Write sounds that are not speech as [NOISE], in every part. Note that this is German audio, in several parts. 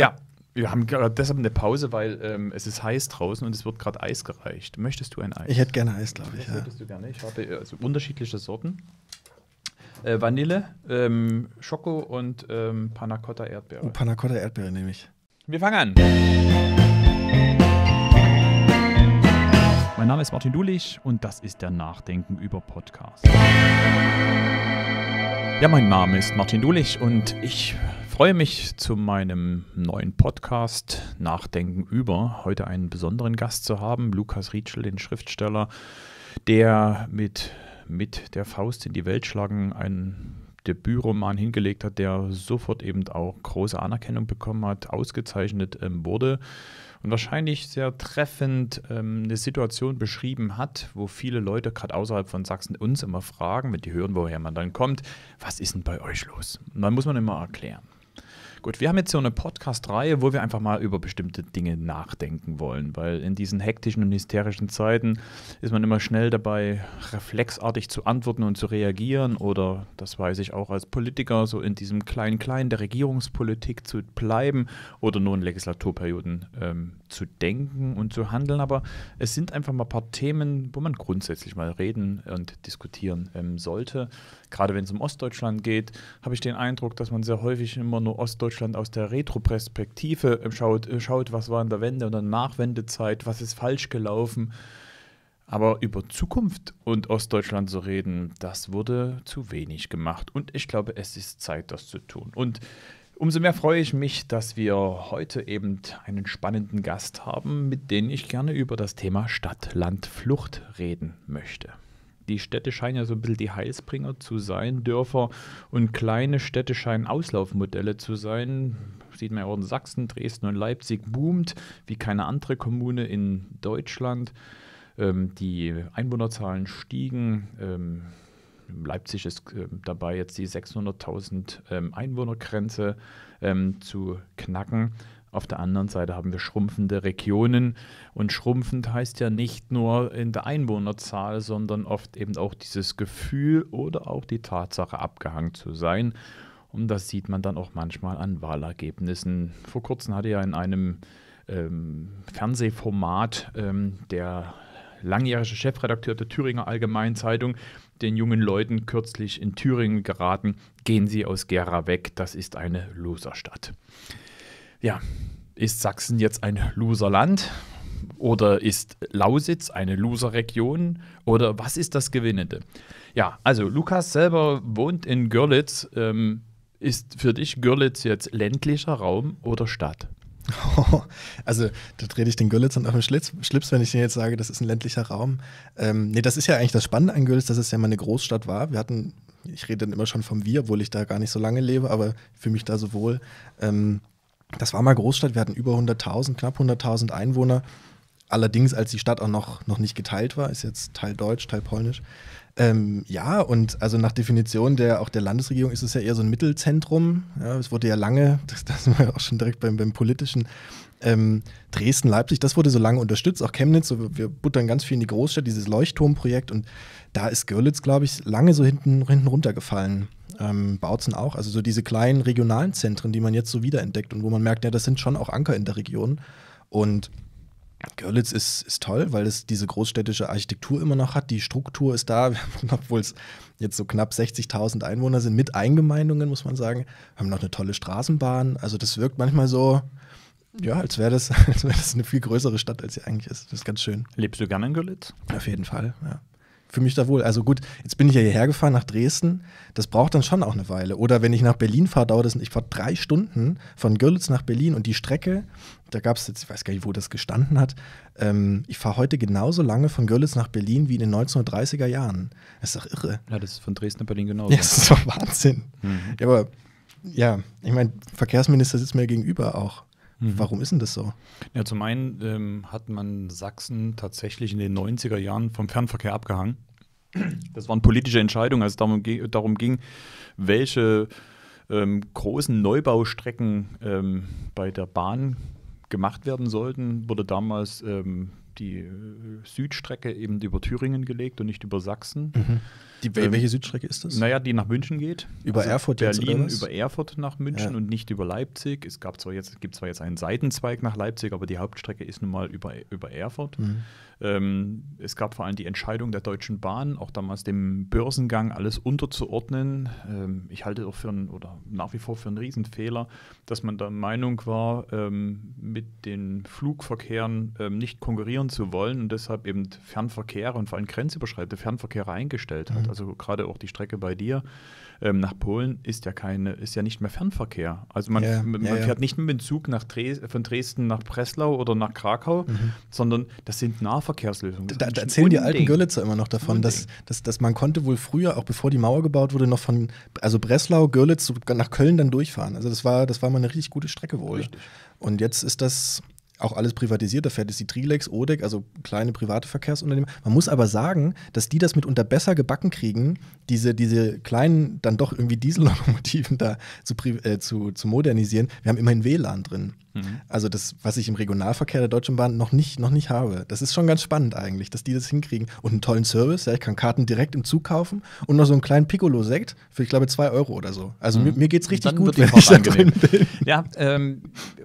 Ja, wir haben gerade deshalb eine Pause, weil ähm, es ist heiß draußen und es wird gerade Eis gereicht. Möchtest du ein Eis? Ich hätte gerne Eis, glaube ich. Das ja. Hättest du gerne. Ich habe also unterschiedliche Sorten. Äh, Vanille, ähm, Schoko und ähm, Panacotta Erdbeere. Oh, Panacotta Erdbeere nehme ich. Wir fangen an. Mein Name ist Martin Dulich und das ist der Nachdenken über Podcast. Ja, mein Name ist Martin Dulich und ich freue mich zu meinem neuen Podcast Nachdenken über heute einen besonderen Gast zu haben, Lukas Rietschel, den Schriftsteller, der mit, mit der Faust in die Welt schlagen einen Debütroman hingelegt hat, der sofort eben auch große Anerkennung bekommen hat, ausgezeichnet ähm, wurde und wahrscheinlich sehr treffend ähm, eine Situation beschrieben hat, wo viele Leute gerade außerhalb von Sachsen uns immer fragen, wenn die hören, woher man dann kommt, was ist denn bei euch los? Und dann muss man immer erklären. Gut, wir haben jetzt so eine Podcast-Reihe, wo wir einfach mal über bestimmte Dinge nachdenken wollen, weil in diesen hektischen und hysterischen Zeiten ist man immer schnell dabei, reflexartig zu antworten und zu reagieren oder, das weiß ich auch als Politiker, so in diesem Klein-Klein der Regierungspolitik zu bleiben oder nur in Legislaturperioden ähm, zu denken und zu handeln. Aber es sind einfach mal ein paar Themen, wo man grundsätzlich mal reden und diskutieren ähm, sollte gerade wenn es um Ostdeutschland geht, habe ich den Eindruck, dass man sehr häufig immer nur Ostdeutschland aus der Retroperspektive schaut, äh, schaut, was war in der Wende und der Nachwendezeit, was ist falsch gelaufen. Aber über Zukunft und Ostdeutschland zu reden, das wurde zu wenig gemacht. Und ich glaube, es ist Zeit, das zu tun. Und umso mehr freue ich mich, dass wir heute eben einen spannenden Gast haben, mit dem ich gerne über das Thema Stadt-Land-Flucht reden möchte die Städte scheinen ja so ein bisschen die Heilsbringer zu sein, Dörfer und kleine Städte scheinen Auslaufmodelle zu sein. Sieht man ja auch in Sachsen, Dresden und Leipzig boomt wie keine andere Kommune in Deutschland. Ähm, die Einwohnerzahlen stiegen. Ähm, Leipzig ist ähm, dabei, jetzt die 600.000 ähm, Einwohnergrenze ähm, zu knacken. Auf der anderen Seite haben wir schrumpfende Regionen. Und schrumpfend heißt ja nicht nur in der Einwohnerzahl, sondern oft eben auch dieses Gefühl oder auch die Tatsache, abgehangen zu sein. Und das sieht man dann auch manchmal an Wahlergebnissen. Vor kurzem hatte ja in einem ähm, Fernsehformat ähm, der langjährige Chefredakteur der Thüringer Allgemeinzeitung den jungen Leuten kürzlich in Thüringen geraten, gehen Sie aus Gera weg, das ist eine Loserstadt. Ja, ist Sachsen jetzt ein Loserland? Oder ist Lausitz eine Loserregion? Oder was ist das Gewinnende? Ja, also Lukas selber wohnt in Görlitz. Ähm, ist für dich Görlitz jetzt ländlicher Raum oder Stadt? [LAUGHS] also da drehe ich den Görlitz Görlitzern auf den Schlitz, Schlips, wenn ich dir jetzt sage, das ist ein ländlicher Raum. Ähm, nee, das ist ja eigentlich das Spannende an Görlitz, dass es ja mal eine Großstadt war. Wir hatten, ich rede dann immer schon vom Wir, obwohl ich da gar nicht so lange lebe, aber fühle mich da so wohl. Ähm, das war mal Großstadt, wir hatten über 100.000, knapp 100.000 Einwohner. Allerdings, als die Stadt auch noch, noch nicht geteilt war, ist jetzt Teil Deutsch, Teil Polnisch. Ähm, ja, und also nach Definition der, auch der Landesregierung ist es ja eher so ein Mittelzentrum. Ja, es wurde ja lange, [LAUGHS] das, das sind wir auch schon direkt beim, beim Politischen, ähm, Dresden, Leipzig, das wurde so lange unterstützt, auch Chemnitz, so, wir buttern ganz viel in die Großstadt, dieses Leuchtturmprojekt und da ist Görlitz, glaube ich, lange so hinten, hinten runtergefallen. Ähm, Bautzen auch, also so diese kleinen regionalen Zentren, die man jetzt so wiederentdeckt und wo man merkt, ja, das sind schon auch Anker in der Region und Görlitz ist, ist toll, weil es diese großstädtische Architektur immer noch hat. Die Struktur ist da, [LAUGHS] obwohl es jetzt so knapp 60.000 Einwohner sind, mit Eingemeindungen, muss man sagen. Wir haben noch eine tolle Straßenbahn. Also, das wirkt manchmal so, ja, als wäre das, [LAUGHS] wär das eine viel größere Stadt, als sie eigentlich ist. Das ist ganz schön. Lebst du gerne in Görlitz? Auf jeden Fall, ja. Für mich da wohl. Also gut, jetzt bin ich ja hierher gefahren nach Dresden. Das braucht dann schon auch eine Weile. Oder wenn ich nach Berlin fahre, dauert es, ich fahre drei Stunden von Görlitz nach Berlin und die Strecke, da gab es jetzt, ich weiß gar nicht, wo das gestanden hat. Ähm, ich fahre heute genauso lange von Görlitz nach Berlin wie in den 1930er Jahren. Das ist doch irre. Ja, das ist von Dresden nach Berlin genauso. Ja, das ist doch Wahnsinn. Mhm. Ja, aber ja, ich meine, Verkehrsminister sitzt mir gegenüber auch. Mhm. Warum ist denn das so? Ja, zum einen ähm, hat man Sachsen tatsächlich in den 90er Jahren vom Fernverkehr abgehangen. Das waren politische Entscheidungen, als es darum, darum ging, welche ähm, großen Neubaustrecken ähm, bei der Bahn gemacht werden sollten, wurde damals ähm, die äh, Südstrecke eben über Thüringen gelegt und nicht über Sachsen. Mhm. Die, welche Südstrecke ist das? Naja, die nach München geht. Über also Erfurt Berlin, jetzt, über Erfurt nach München ja. und nicht über Leipzig. Es gab zwar jetzt, gibt zwar jetzt einen Seitenzweig nach Leipzig, aber die Hauptstrecke ist nun mal über, über Erfurt. Mhm. Ähm, es gab vor allem die Entscheidung der Deutschen Bahn, auch damals dem Börsengang alles unterzuordnen. Ähm, ich halte auch für einen, oder nach wie vor für einen Riesenfehler, dass man der Meinung war, ähm, mit den Flugverkehren ähm, nicht konkurrieren zu wollen und deshalb eben Fernverkehre und vor allem grenzüberschreitende Fernverkehre eingestellt hat. Mhm. Also gerade auch die Strecke bei dir ähm, nach Polen ist ja keine, ist ja nicht mehr Fernverkehr. Also man, ja, man ja, fährt ja. nicht mit dem Zug nach Dres von Dresden nach Breslau oder nach Krakau, mhm. sondern das sind Nahverkehrslösungen. Das da, da erzählen die alten Görlitzer immer noch davon, dass, dass, dass man konnte wohl früher, auch bevor die Mauer gebaut wurde, noch von also Breslau, Görlitz nach Köln dann durchfahren. Also das war, das war mal eine richtig gute Strecke wohl. Richtig. Und jetzt ist das auch alles privatisiert. Da fährt es die Trilex, Odeck, also kleine private Verkehrsunternehmen. Man muss aber sagen, dass die das mitunter besser gebacken kriegen, diese, diese kleinen, dann doch irgendwie Diesellokomotiven da zu, äh, zu, zu modernisieren. Wir haben immerhin WLAN drin. Mhm. Also das, was ich im Regionalverkehr der Deutschen Bahn noch nicht, noch nicht habe. Das ist schon ganz spannend eigentlich, dass die das hinkriegen. Und einen tollen Service, ja, ich kann Karten direkt im Zug kaufen und noch so einen kleinen Piccolo-Sekt für, ich glaube, zwei Euro oder so. Also mhm. mir, mir es richtig gut, wenn ich da drin bin. Ja, ähm,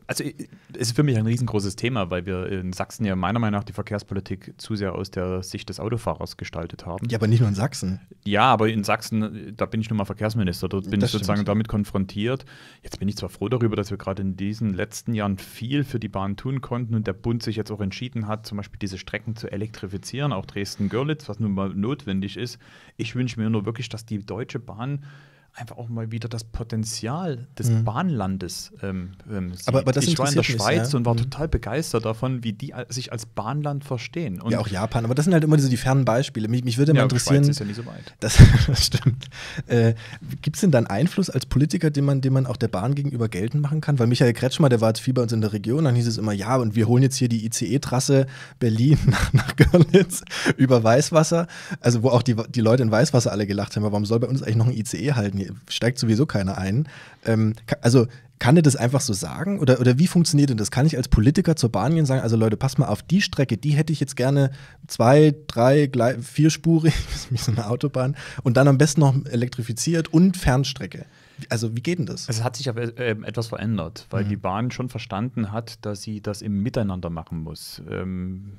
also äh, es ist für mich ein riesengroßes Thema, weil wir in Sachsen ja meiner Meinung nach die Verkehrspolitik zu sehr aus der Sicht des Autofahrers gestaltet haben. Ja, aber nicht nur in Sachsen. Ja, aber in Sachsen, äh, da bin ich nun mal Verkehrsminister, dort bin das ich sozusagen stimmt. damit konfrontiert. Jetzt bin ich zwar froh darüber, dass wir gerade in diesen letzten Jahren viel für die Bahn tun konnten und der Bund sich jetzt auch entschieden hat, zum Beispiel diese Strecken zu elektrifizieren, auch Dresden-Görlitz, was nun mal notwendig ist. Ich wünsche mir nur wirklich, dass die Deutsche Bahn einfach auch mal wieder das Potenzial des mhm. Bahnlandes ähm, ähm, aber, aber, das ich war in der Schweiz ja. und war mhm. total begeistert davon, wie die sich als Bahnland verstehen. Und ja, auch Japan, aber das sind halt immer so die fernen Beispiele. Mich, mich würde ja, mal interessieren. Schweiz ist ja nicht so weit. [LAUGHS] Das, das stimmt. Äh, Gibt es denn dann Einfluss als Politiker, den man, den man auch der Bahn gegenüber geltend machen kann? Weil Michael Kretschmer, der war jetzt viel bei uns in der Region, dann hieß es immer, ja, und wir holen jetzt hier die ICE-Trasse Berlin [LAUGHS] nach, nach Görlitz über Weißwasser. Also, wo auch die, die Leute in Weißwasser alle gelacht haben, warum soll bei uns eigentlich noch ein ICE halten? Hier? steigt sowieso keiner ein. Ähm, also kann er das einfach so sagen? Oder, oder wie funktioniert denn das? Kann ich als Politiker zur Bahn gehen und sagen, also Leute, passt mal auf die Strecke, die hätte ich jetzt gerne zwei, drei, vierspurig, [LAUGHS] wie so eine Autobahn, und dann am besten noch elektrifiziert und Fernstrecke. Also wie geht denn das? Es hat sich aber äh, ähm, etwas verändert, weil mhm. die Bahn schon verstanden hat, dass sie das im Miteinander machen muss. Ähm,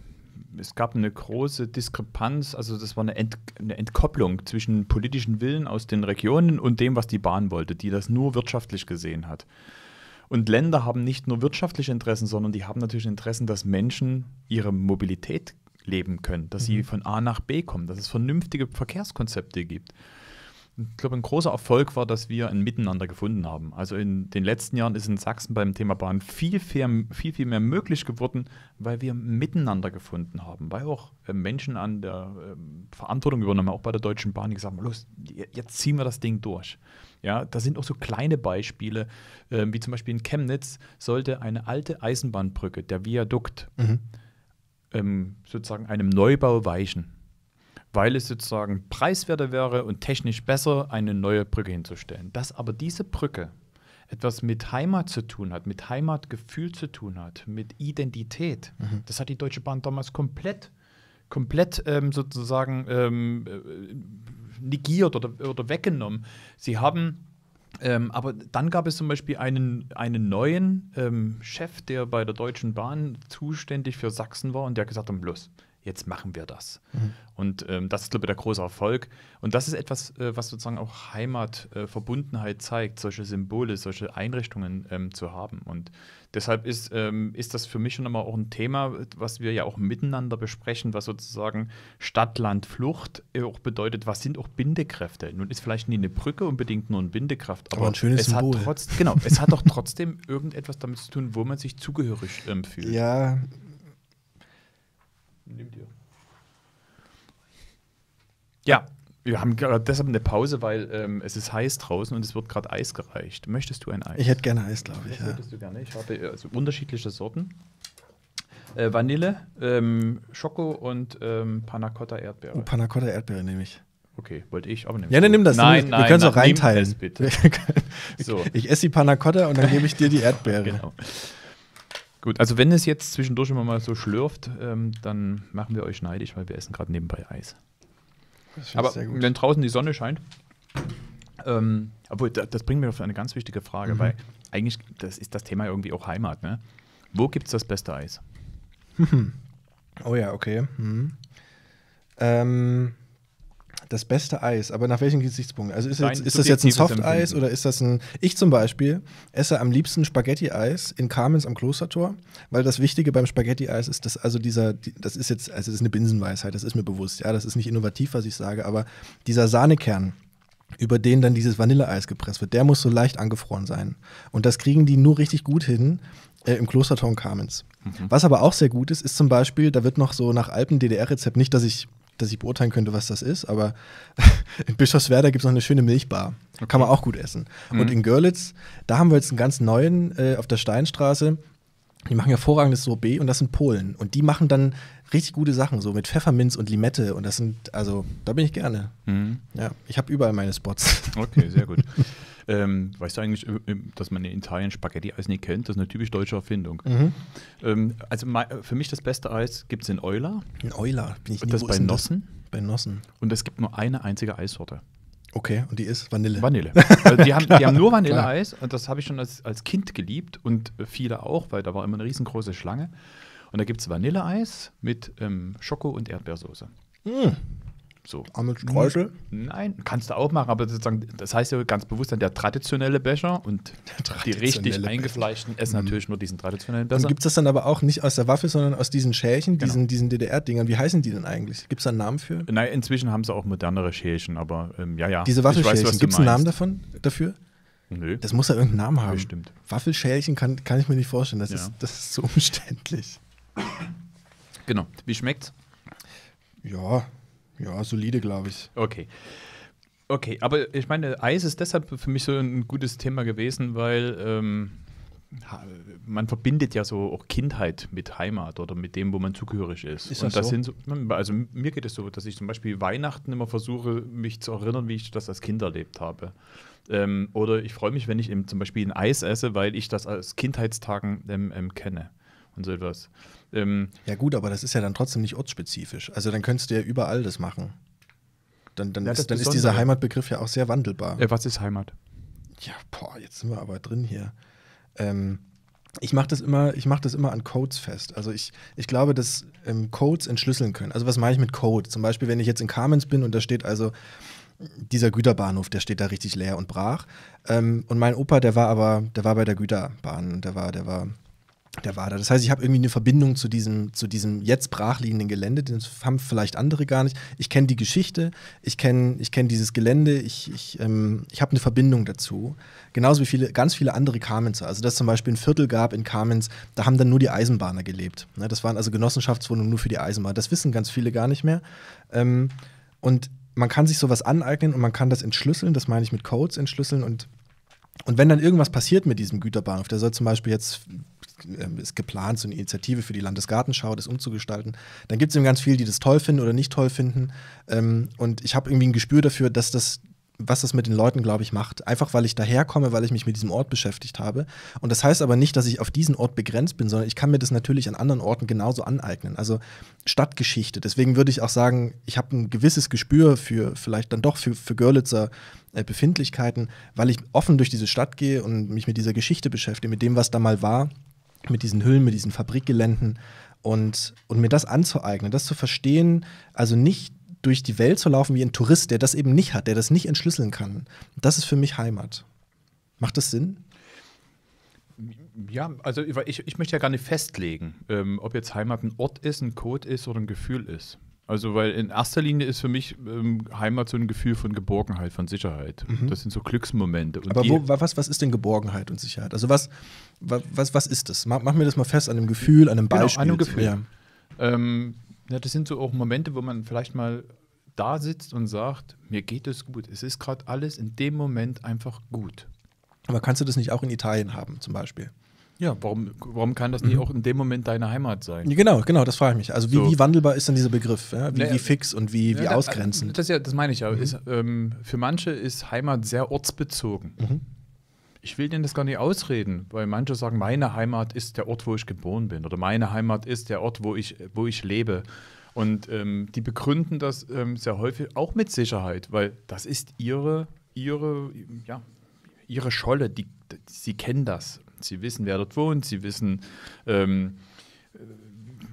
es gab eine große Diskrepanz, also das war eine, Ent, eine, Entkopplung zwischen politischen Willen aus den Regionen und dem, was die Bahn wollte, die das nur wirtschaftlich gesehen hat. Und Länder haben nicht nur wirtschaftliche Interessen, sondern die haben natürlich Interessen, dass Menschen ihre Mobilität leben können, dass mhm. sie von A nach B kommen, dass es vernünftige Verkehrskonzepte gibt ich glaube, ein großer Erfolg war, dass wir ein Miteinander gefunden haben. Also in den letzten Jahren ist in Sachsen beim Thema Bahn viel, viel, viel, viel mehr möglich geworden, weil wir miteinander gefunden haben. Weil auch ähm, Menschen an der ähm, Verantwortung übernommen haben, auch bei der Deutschen Bahn, die gesagt haben, los, jetzt ziehen wir das Ding durch. Ja, da sind auch so kleine Beispiele, ähm, wie zum Beispiel in Chemnitz sollte eine alte Eisenbahnbrücke, der Viadukt, mhm. sozusagen einem Neubau weichen weil es sozusagen preiswerter wäre und technisch besser, eine neue Brücke hinzustellen. Dass aber diese Brücke etwas mit Heimat zu tun hat, mit Heimatgefühl zu tun hat, mit Identität, mhm. das hat die Deutsche Bahn damals komplett, komplett ähm, sozusagen ähm, äh, negiert oder, oder weggenommen. Sie haben ähm, aber dann gab es zum Beispiel einen, einen neuen ähm, Chef, der bei der Deutschen Bahn zuständig für Sachsen war und der gesagt hat, bloß, jetzt machen wir das. Mhm. Und ähm, das ist, glaube ich, der große Erfolg. Und das ist etwas, äh, was sozusagen auch Heimatverbundenheit äh, zeigt, solche Symbole, solche Einrichtungen ähm, zu haben. Und deshalb ist, ähm, ist das für mich schon immer auch ein Thema, was wir ja auch miteinander besprechen, was sozusagen Stadt, Land, Flucht äh, auch bedeutet, was sind auch Bindekräfte? Nun ist vielleicht nie eine Brücke unbedingt nur ein Bindekraft, aber, aber ein schönes es Symbol. hat trotz, genau, es hat doch trotzdem [LAUGHS] irgendetwas damit zu tun, wo man sich zugehörig ähm, fühlt. Ja, nimm dir. Ja, wir haben gerade deshalb eine Pause, weil ähm, es ist heiß draußen und es wird gerade Eis gereicht. Möchtest du ein Eis? Ich hätte gerne Eis, glaube ich. Ja. Hättest du gerne. Ich habe äh, also unterschiedliche Sorten. Äh, Vanille, ähm, Schoko und ähm, Panna Cotta Erdbeere. Oh, Panna Cotta Erdbeere nehme ich. Okay, wollte ich, aber nehme Ja, dann nimm das. Nein, nein, wir können es auch reinteilen. bitte. [LAUGHS] ich, so. ich esse die Panna Cotta und dann gebe ich dir die Erdbeere. [LAUGHS] genau. Gut, also wenn es jetzt zwischendurch immer mal so schlürft, ähm, dann machen wir euch neidisch, weil wir essen gerade nebenbei Eis. Das Aber wenn draußen die Sonne scheint, ähm, obwohl, das, das bringt mir auf eine ganz wichtige Frage, mhm. weil eigentlich das ist das Thema irgendwie auch Heimat. Ne? Wo gibt es das beste Eis? [LAUGHS] oh ja, okay. Mhm. Ähm, das beste Eis, aber nach welchem Gesichtspunkt? Also ist, jetzt, ist das jetzt ein Softeis oder ist das ein. Ich zum Beispiel esse am liebsten Spaghetti-Eis in Kamenz am Klostertor, weil das Wichtige beim Spaghetti-Eis ist, dass also dieser, das ist jetzt, also das ist eine Binsenweisheit, das ist mir bewusst, ja, das ist nicht innovativ, was ich sage, aber dieser Sahnekern, über den dann dieses Vanilleeis gepresst wird, der muss so leicht angefroren sein. Und das kriegen die nur richtig gut hin, äh, im Klosterton Kamenz. Mhm. Was aber auch sehr gut ist, ist zum Beispiel, da wird noch so nach alpen DDR-Rezept, nicht, dass ich dass ich beurteilen könnte, was das ist, aber [LAUGHS] in Bischofswerda gibt es noch eine schöne Milchbar. Okay. Kann man auch gut essen. Mhm. Und in Görlitz, da haben wir jetzt einen ganz neuen äh, auf der Steinstraße. Die machen hervorragendes Sorbet und das sind Polen. Und die machen dann richtig gute Sachen, so mit Pfefferminz und Limette. Und das sind, also, da bin ich gerne. Mhm. Ja, ich habe überall meine Spots. Okay, sehr gut. [LAUGHS] Ähm, weißt du eigentlich, äh, äh, dass man in Italien Spaghetti-Eis nicht kennt? Das ist eine typisch deutsche Erfindung. Mhm. Ähm, also äh, für mich das beste Eis gibt es in Euler. In Euler, bin ich nie, Das bei Nossen. Das? Bei Nossen. Und es gibt nur eine einzige Eissorte. Okay, und die ist Vanille. Vanille. [LAUGHS] Also die, haben, die haben nur Vanilleeis und das habe ich schon als, als Kind geliebt und viele auch, weil da war immer eine riesengroße Schlange. Und da gibt es Vanilleeis mit ähm, Schoko und Erdbeersoße. Mm. So. Arnold Streusel? Nein, kannst du auch machen, aber sozusagen, das heißt ja ganz bewusst dann der traditionelle Becher und traditionelle die richtig Becher. eingefleischten essen mhm. natürlich nur diesen traditionellen Becher. Dann gibt es das dann aber auch nicht aus der Waffe, sondern aus diesen Schälchen, genau. diesen, diesen DDR-Dingern? Wie heißen die denn eigentlich? Gibt es da einen Namen für? Nein, inzwischen haben sie auch modernere Schälchen, aber ähm, ja, ja. Diese Waffelschälchen, gibt es einen Namen davon, dafür? Nö. Das muss ja irgendeinen Namen haben. Bestimmt. Waffelschälchen kann, kann ich mir nicht vorstellen, das, ja. ist, das ist so [LAUGHS] umständlich. Genau. Wie schmeckt's? Ja, ja, solide, glaube ich. Okay. Okay, aber ich meine, Eis ist deshalb für mich so ein gutes Thema gewesen, weil ähm, man verbindet ja so auch Kindheit mit Heimat oder mit dem, wo man zugehörig ist. ist das und das so? sind so, hm, also mir geht es so, dass ich zum Beispiel Weihnachten immer versuche, mich zu erinnern, wie ich das als Kind erlebt habe. Ähm, oder ich freue mich, wenn ich eben zum Beispiel ein Eis esse, weil ich das aus Kindheitstagen ähm, ähm, kenne und so etwas. Ähm, ja, gut, aber das ist ja dann trotzdem nicht ortsspezifisch. Also dann könntest du ja überall das machen. Dann, dann, ja, ist, dann ist dieser Heimatbegriff ja auch sehr wandelbar. Ja, was ist Heimat? Ja, boah, jetzt sind wir aber drin hier. Ähm, ich mache das immer, das immer an Codes fest. Also ich, ich glaube, dass ähm, Codes entschlüsseln können. Also was meine ich mit Code? Zum Beispiel, wenn ich jetzt in Kamenz bin und da steht also dieser Güterbahnhof, der steht da richtig leer und brach. Ähm, und mein Opa, der war aber, der war bei der Güterbahn, der war, der war der war da. Das heißt, ich habe irgendwie eine Verbindung zu diesem, zu diesem jetzt brachliegenden Gelände, das haben vielleicht andere gar nicht. Ich kenne die Geschichte, ich kenne ich kenn dieses Gelände, ich, ich, ähm, ich habe eine Verbindung dazu. Genauso wie viele, ganz viele andere Kamenzer. Also, dass es zum Beispiel ein Viertel gab in Kamenz, da haben dann nur die Eisenbahner gelebt. Ne, das waren also Genossenschaftswohnungen nur für die Eisenbahner. Das wissen ganz viele gar nicht mehr. Ähm, und man kann sich sowas aneignen und man kann das entschlüsseln, das meine ich mit Codes entschlüsseln und und wenn dann irgendwas passiert mit diesem Güterbahnhof, der soll zum Beispiel jetzt ähm, ist geplant, so eine Initiative für die Landesgartenschau, das umzugestalten. Dann gibt es eben ganz viele, die das toll finden oder nicht toll finden. Ähm, und ich habe irgendwie ein Gespür dafür, dass das was das mit den Leuten, glaube ich, macht. Einfach weil ich daherkomme, weil ich mich mit diesem Ort beschäftigt habe. Und das heißt aber nicht, dass ich auf diesen Ort begrenzt bin, sondern ich kann mir das natürlich an anderen Orten genauso aneignen. Also Stadtgeschichte. Deswegen würde ich auch sagen, ich habe ein gewisses Gespür für vielleicht dann doch für, für Görlitzer äh, Befindlichkeiten, weil ich offen durch diese Stadt gehe und mich mit dieser Geschichte beschäftige, mit dem, was da mal war mit diesen Hüllen, mit diesen Fabrikgeländen und, und mir das anzueignen, das zu verstehen, also nicht durch die Welt zu laufen wie ein Tourist, der das eben nicht hat, der das nicht entschlüsseln kann. Das ist für mich Heimat. Macht das Sinn? Ja, also ich, ich möchte ja gar nicht festlegen, ähm, ob jetzt Heimat ein Ort ist, ein Code ist oder ein Gefühl ist. Also, weil in erster Linie ist für mich ähm, Heimat so ein Gefühl von Geborgenheit, von Sicherheit. Mhm. Das sind so Glücksmomente. Und Aber wo, was, was ist denn Geborgenheit und Sicherheit? Also, was, was, was ist das? Mach, mach mir das mal fest an einem Gefühl, an einem Beispiel. Genau, an einem Gefühl. Ja. Ähm, ja, das sind so auch Momente, wo man vielleicht mal da sitzt und sagt: Mir geht es gut. Es ist gerade alles in dem Moment einfach gut. Aber kannst du das nicht auch in Italien haben, zum Beispiel? Ja, warum, warum kann das nicht mhm. auch in dem Moment deine Heimat sein? Genau, genau, das frage ich mich. Also wie, so. wie wandelbar ist denn dieser Begriff? Ja? Wie, naja, ne, wie, äh, fix und wie, ja, wie ausgrenzend? Das, das, das meine ich ja. Mhm. Ist, ähm, für manche ist Heimat sehr ortsbezogen. Mhm. Ich will denen das gar nicht ausreden, weil manche sagen, meine Heimat ist der Ort, wo ich geboren bin oder meine Heimat ist der Ort, wo ich, wo ich lebe. Und ähm, die begründen das ähm, sehr häufig auch mit Sicherheit, weil das ist ihre, ihre, ja, ihre Scholle, die, die sie kennen das Sie wissen, wer dort wohnt, sie wissen, ähm,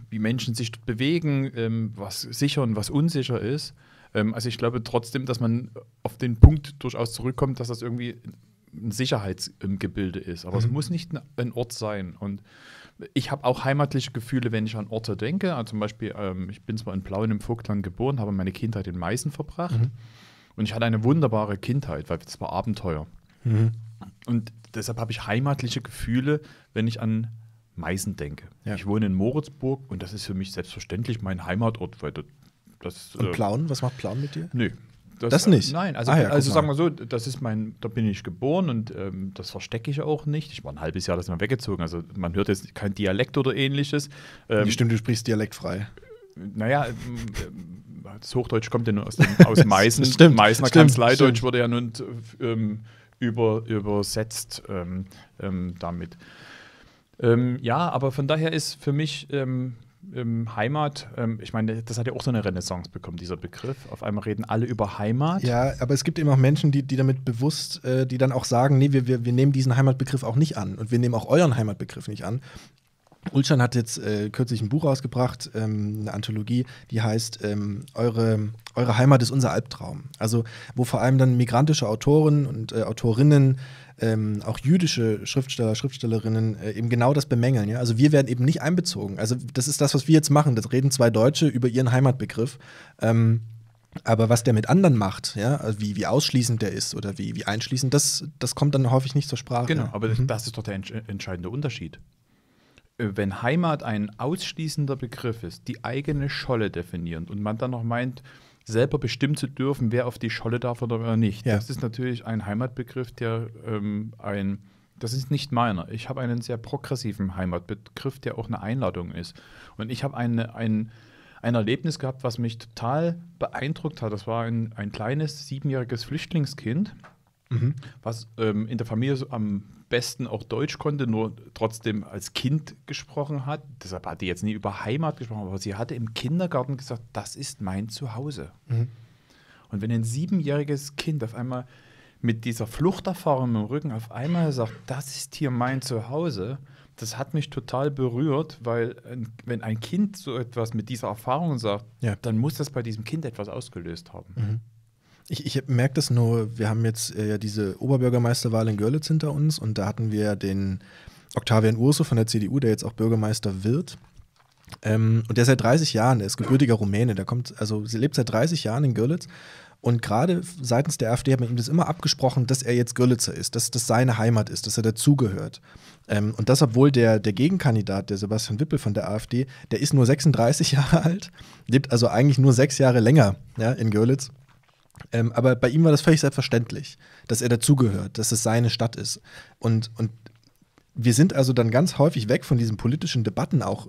wie Menschen sich dort bewegen, ähm, was sicher und was unsicher ist. Ähm, also ich glaube trotzdem, dass man auf den Punkt durchaus zurückkommt, dass das irgendwie ein Sicherheitsgebilde ist. Aber mhm. es muss nicht ein Ort sein. Und ich habe auch heimatliche Gefühle, wenn ich an Orte denke. Also zum Beispiel, ähm, ich bin zwar in Plauen im Vogtland geboren, habe meine Kindheit in Meißen verbracht. Mhm. Und ich hatte eine wunderbare Kindheit, weil es war Abenteuer. Mhm. Und deshalb habe ich heimatliche Gefühle, wenn ich an Meißen denke. Ja. Ich wohne in Moritzburg und das ist für mich selbstverständlich mein Heimatort. Weil das, und äh, Plauen? was macht Plauen mit dir? Nö. Das, das nicht? Äh, nein, also, ah, ja, also sagen wir so, das ist mein, da bin ich geboren und ähm, das verstecke ich auch nicht. Ich war ein halbes Jahr das mal weggezogen. Also man hört jetzt kein Dialekt oder ähnliches. Ähm, Stimmt, du sprichst dialektfrei. Naja, ähm, [LAUGHS] das Hochdeutsch kommt ja nur aus, dem, aus [LAUGHS] Meißen. Stimmt, Meißner Stimmt. Kanzleideutsch Stimmt. wurde ja nun äh, ähm, über, übersetzt ähm, ähm, damit. Ähm, ja, aber von daher ist für mich ähm, ähm, Heimat, ich meine, das hat ja auch so eine Renaissance bekommen, dieser Begriff. Auf einmal reden alle über Heimat. Ja, aber es gibt eben auch Menschen, die, die damit bewusst, äh, die dann auch sagen, nee, wir, wir, wir nehmen diesen Heimatbegriff auch nicht an und wir nehmen auch euren Heimatbegriff nicht an. Ulstein hat jetzt äh, kürzlich ein Buch rausgebracht, ähm, eine Anthologie, die heißt ähm, eure, eure Heimat ist unser Albtraum. Also, wo vor allem dann migrantische Autoren und äh, Autorinnen, ähm, auch jüdische Schriftsteller, Schriftstellerinnen äh, eben genau das bemängeln. Ja? Also, wir werden eben nicht einbezogen. Also, das ist das, was wir jetzt machen. Das reden zwei Deutsche über ihren Heimatbegriff. Ähm, aber was der mit anderen macht, ja, also wie, wie ausschließend der ist oder wie, wie einschließend, das, das kommt dann häufig nicht zur Sprache. Genau, aber mhm. das ist doch der entscheidende Unterschied. Äh, wenn Heimat ein ausschließender Begriff ist, die eigene Scholle definierend und man dann noch meint, selber bestimmen zu dürfen, wer auf die Scholle darf oder wer nicht. Ja. Das ist natürlich ein Heimatbegriff, der ähm, ein, das ist nicht meiner. Ich habe einen sehr progressiven Heimatbegriff, der auch eine Einladung ist. Und ich habe eine, ein, ein Erlebnis gehabt, was mich total beeindruckt hat. Das war ein, ein kleines siebenjähriges Flüchtlingskind, mhm. was ähm, in der Familie so am besten auch Deutsch konnte, nur trotzdem als Kind gesprochen hat. Deshalb hat die jetzt nie über Heimat gesprochen, aber sie hatte im Kindergarten gesagt, das ist mein Zuhause. Mhm. Und wenn ein siebenjähriges Kind auf einmal mit dieser Fluchterfahrung im Rücken auf einmal sagt, das ist hier mein Zuhause, das hat mich total berührt, weil wenn ein Kind so etwas mit dieser Erfahrung sagt, ja. dann muss das bei diesem Kind etwas ausgelöst haben. Mhm. Ich, ich merke das nur, wir haben jetzt äh, ja äh, diese Oberbürgermeisterwahl in Görlitz hinter uns und da hatten wir den Octavian Urso von der CDU, der jetzt auch Bürgermeister wird. Ähm, und der seit 30 Jahren, der ist gebürtiger Rumäne, der kommt, also sie lebt seit 30 Jahren in Görlitz. Und gerade seitens der AfD hat man ihm das immer abgesprochen, dass er jetzt Görlitzer ist, dass das seine Heimat ist, dass er dazugehört. Ähm, und das, obwohl der, der Gegenkandidat, der Sebastian Wippel von der AfD, der ist nur 36 [LAUGHS] Jahre alt, lebt also eigentlich nur sechs Jahre länger ja, in Görlitz ähm, aber bei ihm war das völlig selbstverständlich, dass er dazugehört, dass es seine Stadt ist. Und, und wir sind also dann ganz häufig weg von diesen politischen Debatten auch,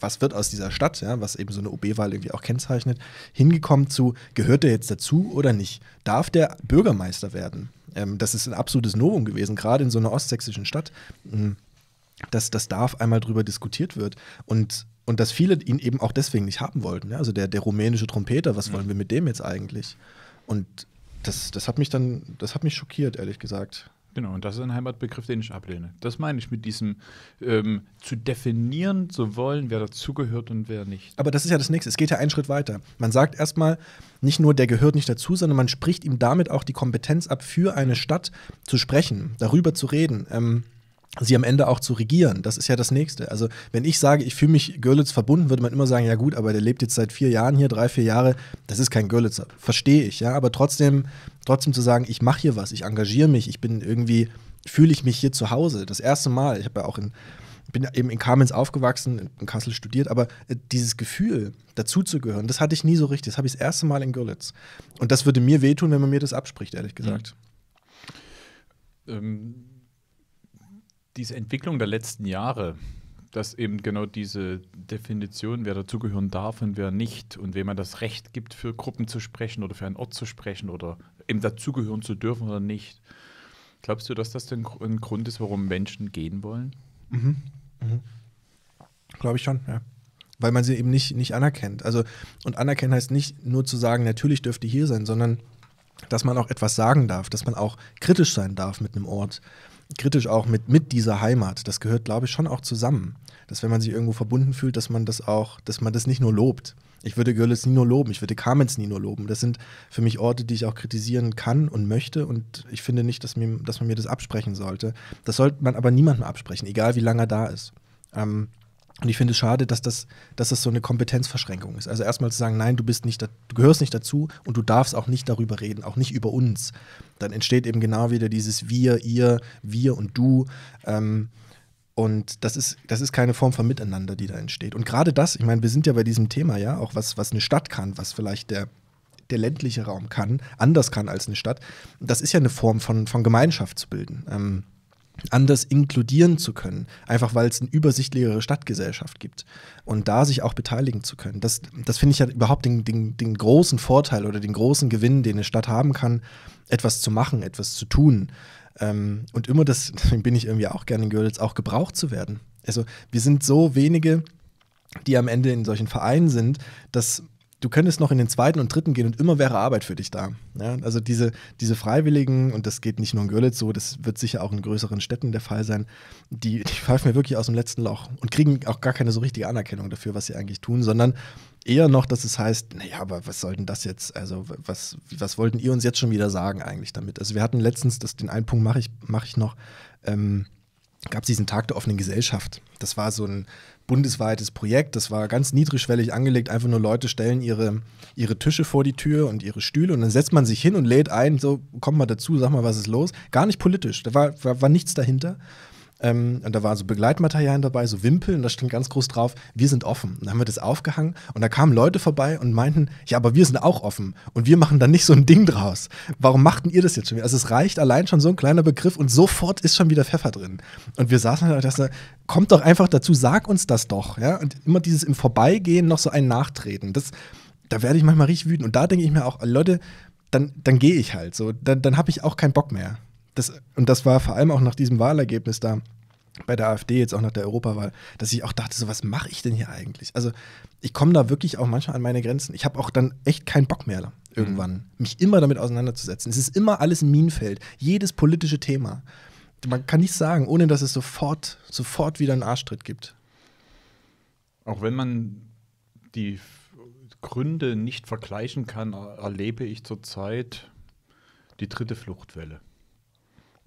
was wird aus dieser Stadt, ja, was eben so eine OB-Wahl irgendwie auch kennzeichnet, hingekommen zu, gehört er jetzt dazu oder nicht? Darf der Bürgermeister werden? Ähm, das ist ein absolutes Novum gewesen, gerade in so einer ostsächsischen Stadt, hm, dass das darf einmal darüber diskutiert wird. Und und dass viele ihn eben auch deswegen nicht haben wollten. Also der, der rumänische Trompeter, was mhm. wollen wir mit dem jetzt eigentlich? Und das, das hat mich dann, das hat mich schockiert, ehrlich gesagt. Genau, und das ist ein Heimatbegriff, den ich ablehne. Das meine ich mit diesem ähm, zu definieren zu wollen, wer dazugehört und wer nicht. Aber das ist ja das Nächste. Es geht ja einen Schritt weiter. Man sagt erstmal nicht nur, der gehört nicht dazu, sondern man spricht ihm damit auch die Kompetenz ab, für eine Stadt zu sprechen, darüber zu reden. Ähm, sie am Ende auch zu regieren. Das ist ja das Nächste. Also wenn ich sage, ich fühle mich Görlitz verbunden, würde man immer sagen, ja gut, aber der lebt jetzt seit vier Jahren hier, drei, vier Jahre, das ist kein Görlitzer. Verstehe ich, ja. Aber trotzdem, trotzdem zu sagen, ich mache hier was, ich engagiere mich, ich bin irgendwie, fühle ich mich hier zu Hause. Das erste Mal, ich habe ja auch in, bin eben in Kamenz aufgewachsen, in Kassel studiert, aber äh, dieses Gefühl, dazuzugehören, das hatte ich nie so richtig. Das habe ich das erste Mal in Görlitz. Und das würde mir wehtun, wenn man mir das abspricht, ehrlich gesagt. Mhm. Ähm diese Entwicklung der letzten Jahre, dass eben genau diese Definition, wer dazugehören darf und wer nicht und wem man das Recht gibt, für Gruppen zu sprechen oder für einen Ort zu sprechen oder eben dazugehören zu dürfen oder nicht. Glaubst du, dass das denn ein Grund ist, warum Menschen gehen wollen? Mhm. Mhm. Glaube ich schon, ja. Weil man sie eben nicht, nicht anerkennt. Also, und anerkennen heißt nicht nur zu sagen, natürlich dürfte hier sein, sondern dass man auch etwas sagen darf, dass man auch kritisch sein darf mit einem Ort kritisch auch mit, mit dieser Heimat. Das gehört, glaube ich, schon auch zusammen. Dass wenn man sich irgendwo verbunden fühlt, dass man das auch, dass man das nicht nur lobt. Ich würde Görlitz nie nur loben, ich würde Kamenz nie nur loben. Das sind für mich Orte, die ich auch kritisieren kann und möchte. Und ich finde nicht, dass, mir, dass man mir das absprechen sollte. Das sollte man aber niemandem absprechen, egal wie lange er da ist. Ähm, und ich finde es schade, dass das, dass das so eine Kompetenzverschränkung ist. Also erstmal zu sagen, nein, du bist nicht, du gehörst nicht dazu und du darfst auch nicht darüber reden, auch nicht über uns. Dann entsteht eben genau wieder dieses Wir, ihr, wir und du. Ähm, und das ist, das ist keine Form von Miteinander, die da entsteht. Und gerade das, ich meine, wir sind ja bei diesem Thema, ja, auch was, was eine Stadt kann, was vielleicht der, der ländliche Raum kann, anders kann als eine Stadt. Das ist ja eine Form von, von Gemeinschaft zu bilden. Ähm, anders inkludieren zu können, einfach weil es eine übersichtlichere Stadtgesellschaft gibt und da sich auch beteiligen zu können. Das, das finde ich ja überhaupt den, den, den, großen Vorteil oder den großen Gewinn, den eine Stadt haben kann, etwas zu machen, etwas zu tun. Ähm, und immer das, [LAUGHS] bin ich irgendwie auch gerne in Görlitz, auch gebraucht zu werden. Also wir sind so wenige, die am Ende in solchen Vereinen sind, dass du könntest noch in den zweiten und dritten gehen und immer wäre Arbeit für dich da. Ja, also diese, diese Freiwilligen, und das geht nicht nur in Görlitz so, das wird sicher auch in größeren Städten der Fall sein, die, die pfeifen mir wirklich aus dem letzten Loch und kriegen auch gar keine so richtige Anerkennung dafür, was sie eigentlich tun, sondern eher noch, dass es heißt, naja, aber was sollten das jetzt, also was, was wollten ihr uns jetzt schon wieder sagen eigentlich damit? Also wir hatten letztens, das, den einen Punkt mache ich, mach ich noch, ähm, gab es diesen Tag der offenen Gesellschaft. Das war so ein bundesweites Projekt, das war ganz niedrigschwellig angelegt, einfach nur Leute stellen ihre, ihre Tische vor die Tür und ihre Stühle und dann setzt man sich hin und lädt ein, so komm mal dazu, sag mal, was ist los. Gar nicht politisch, da war, war, war nichts dahinter. Ähm, und da waren so Begleitmaterialien dabei, so Wimpel, und da stand ganz groß drauf, wir sind offen. Und dann haben wir das aufgehangen und da kamen Leute vorbei und meinten, ja, aber wir sind auch offen und wir machen da nicht so ein Ding draus. Warum machten ihr das jetzt schon wieder? Also es reicht allein schon so ein kleiner Begriff und sofort ist schon wieder Pfeffer drin. Und wir saßen da halt und dachten, kommt doch einfach dazu, sag uns das doch. Ja? Und immer dieses im Vorbeigehen noch so ein Nachtreten. Das, da werde ich manchmal richtig wütend. Und da denke ich mir auch, Leute, dann, dann gehe ich halt so. Dann, dann habe ich auch keinen Bock mehr das, und das war vor allem auch nach diesem Wahlergebnis da bei der AfD, jetzt auch nach der Europawahl, dass ich auch dachte, so was mache ich denn hier eigentlich? Also ich komme da wirklich auch manchmal an meine Grenzen. Ich habe auch dann echt keinen Bock mehr irgendwann, mhm. mich immer damit auseinanderzusetzen. Es ist immer alles ein Minenfeld, jedes politische Thema. Man kann nichts sagen, ohne dass es sofort, sofort wieder einen Arschtritt gibt. Auch wenn man die Gründe nicht vergleichen kann, erlebe ich zurzeit die dritte Fluchtwelle.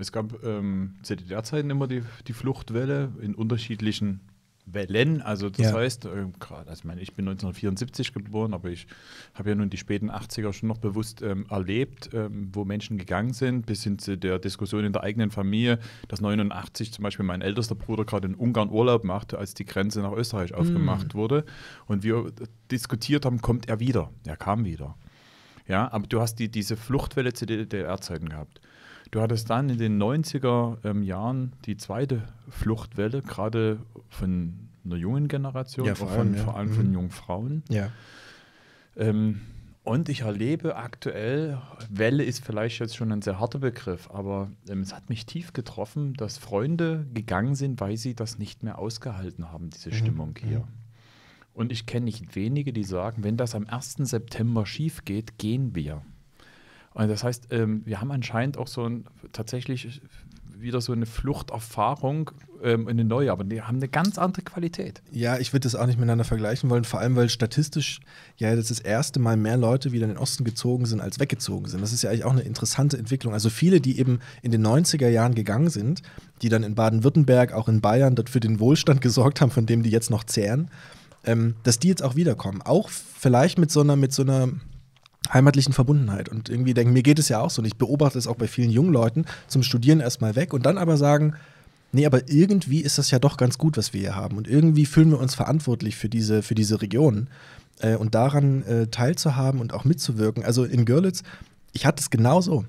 Es gab ähm, zu DDR-Zeiten immer die, die Fluchtwelle in unterschiedlichen Wellen. Also das ja. heißt, äh, gerade, also ich ich bin 1974 geboren, aber ich habe ja nun die späten 80er schon noch bewusst ähm, erlebt, ähm, wo Menschen gegangen sind, bis hin zu der Diskussion in der eigenen Familie, dass 89 zum Beispiel mein ältester Bruder gerade in Ungarn Urlaub machte, als die Grenze nach Österreich mm. aufgemacht mhm. wurde. Und wir diskutiert haben, kommt er wieder? Er kam wieder. Ja, aber du hast die, diese Fluchtwelle zu DDR-Zeiten gehabt. Du hattest dann in den 90er ähm, Jahren die zweite Fluchtwelle, gerade von einer jungen Generation, ja, vor, allem, von, ja. vor allem mhm. jungen Frauen. Ja. Ähm, und ich erlebe aktuell, Welle ist vielleicht jetzt schon ein sehr harter Begriff, aber ähm, es hat mich tief getroffen, dass Freunde gegangen sind, weil sie das nicht mehr ausgehalten haben, diese mhm. Stimmung hier. Mhm. Und ich kenne nicht wenige, die sagen, wenn das am 1. September schief geht, gehen wir. Und das heißt, ähm, wir haben anscheinend auch so ein, tatsächlich wieder so eine Fluchterfahrung ähm, eine neue, aber die haben eine ganz andere Qualität. Ja, ich würde das auch nicht miteinander vergleichen wollen, vor allem weil statistisch ja das, das erste Mal mehr Leute wieder in den Osten gezogen sind, als weggezogen sind. Das ist ja eigentlich auch eine interessante Entwicklung. Also viele, die eben in den 90er Jahren gegangen sind, die dann in Baden-Württemberg, auch in Bayern dort für den Wohlstand gesorgt haben, von dem die jetzt noch zehren, ähm, dass die jetzt auch wiederkommen. Auch vielleicht mit so einer, mit so einer heimatlichen Verbundenheit. Und irgendwie denken, mir geht es ja auch so. Und ich beobachte es auch bei vielen jungen Leuten, zum Studieren erstmal weg und dann aber sagen, nee, aber irgendwie ist das ja doch ganz gut, was wir hier haben. Und irgendwie fühlen wir uns verantwortlich für diese, für diese Region. Äh, und daran äh, teilzuhaben und auch mitzuwirken. Also in Görlitz, ich hatte es genauso.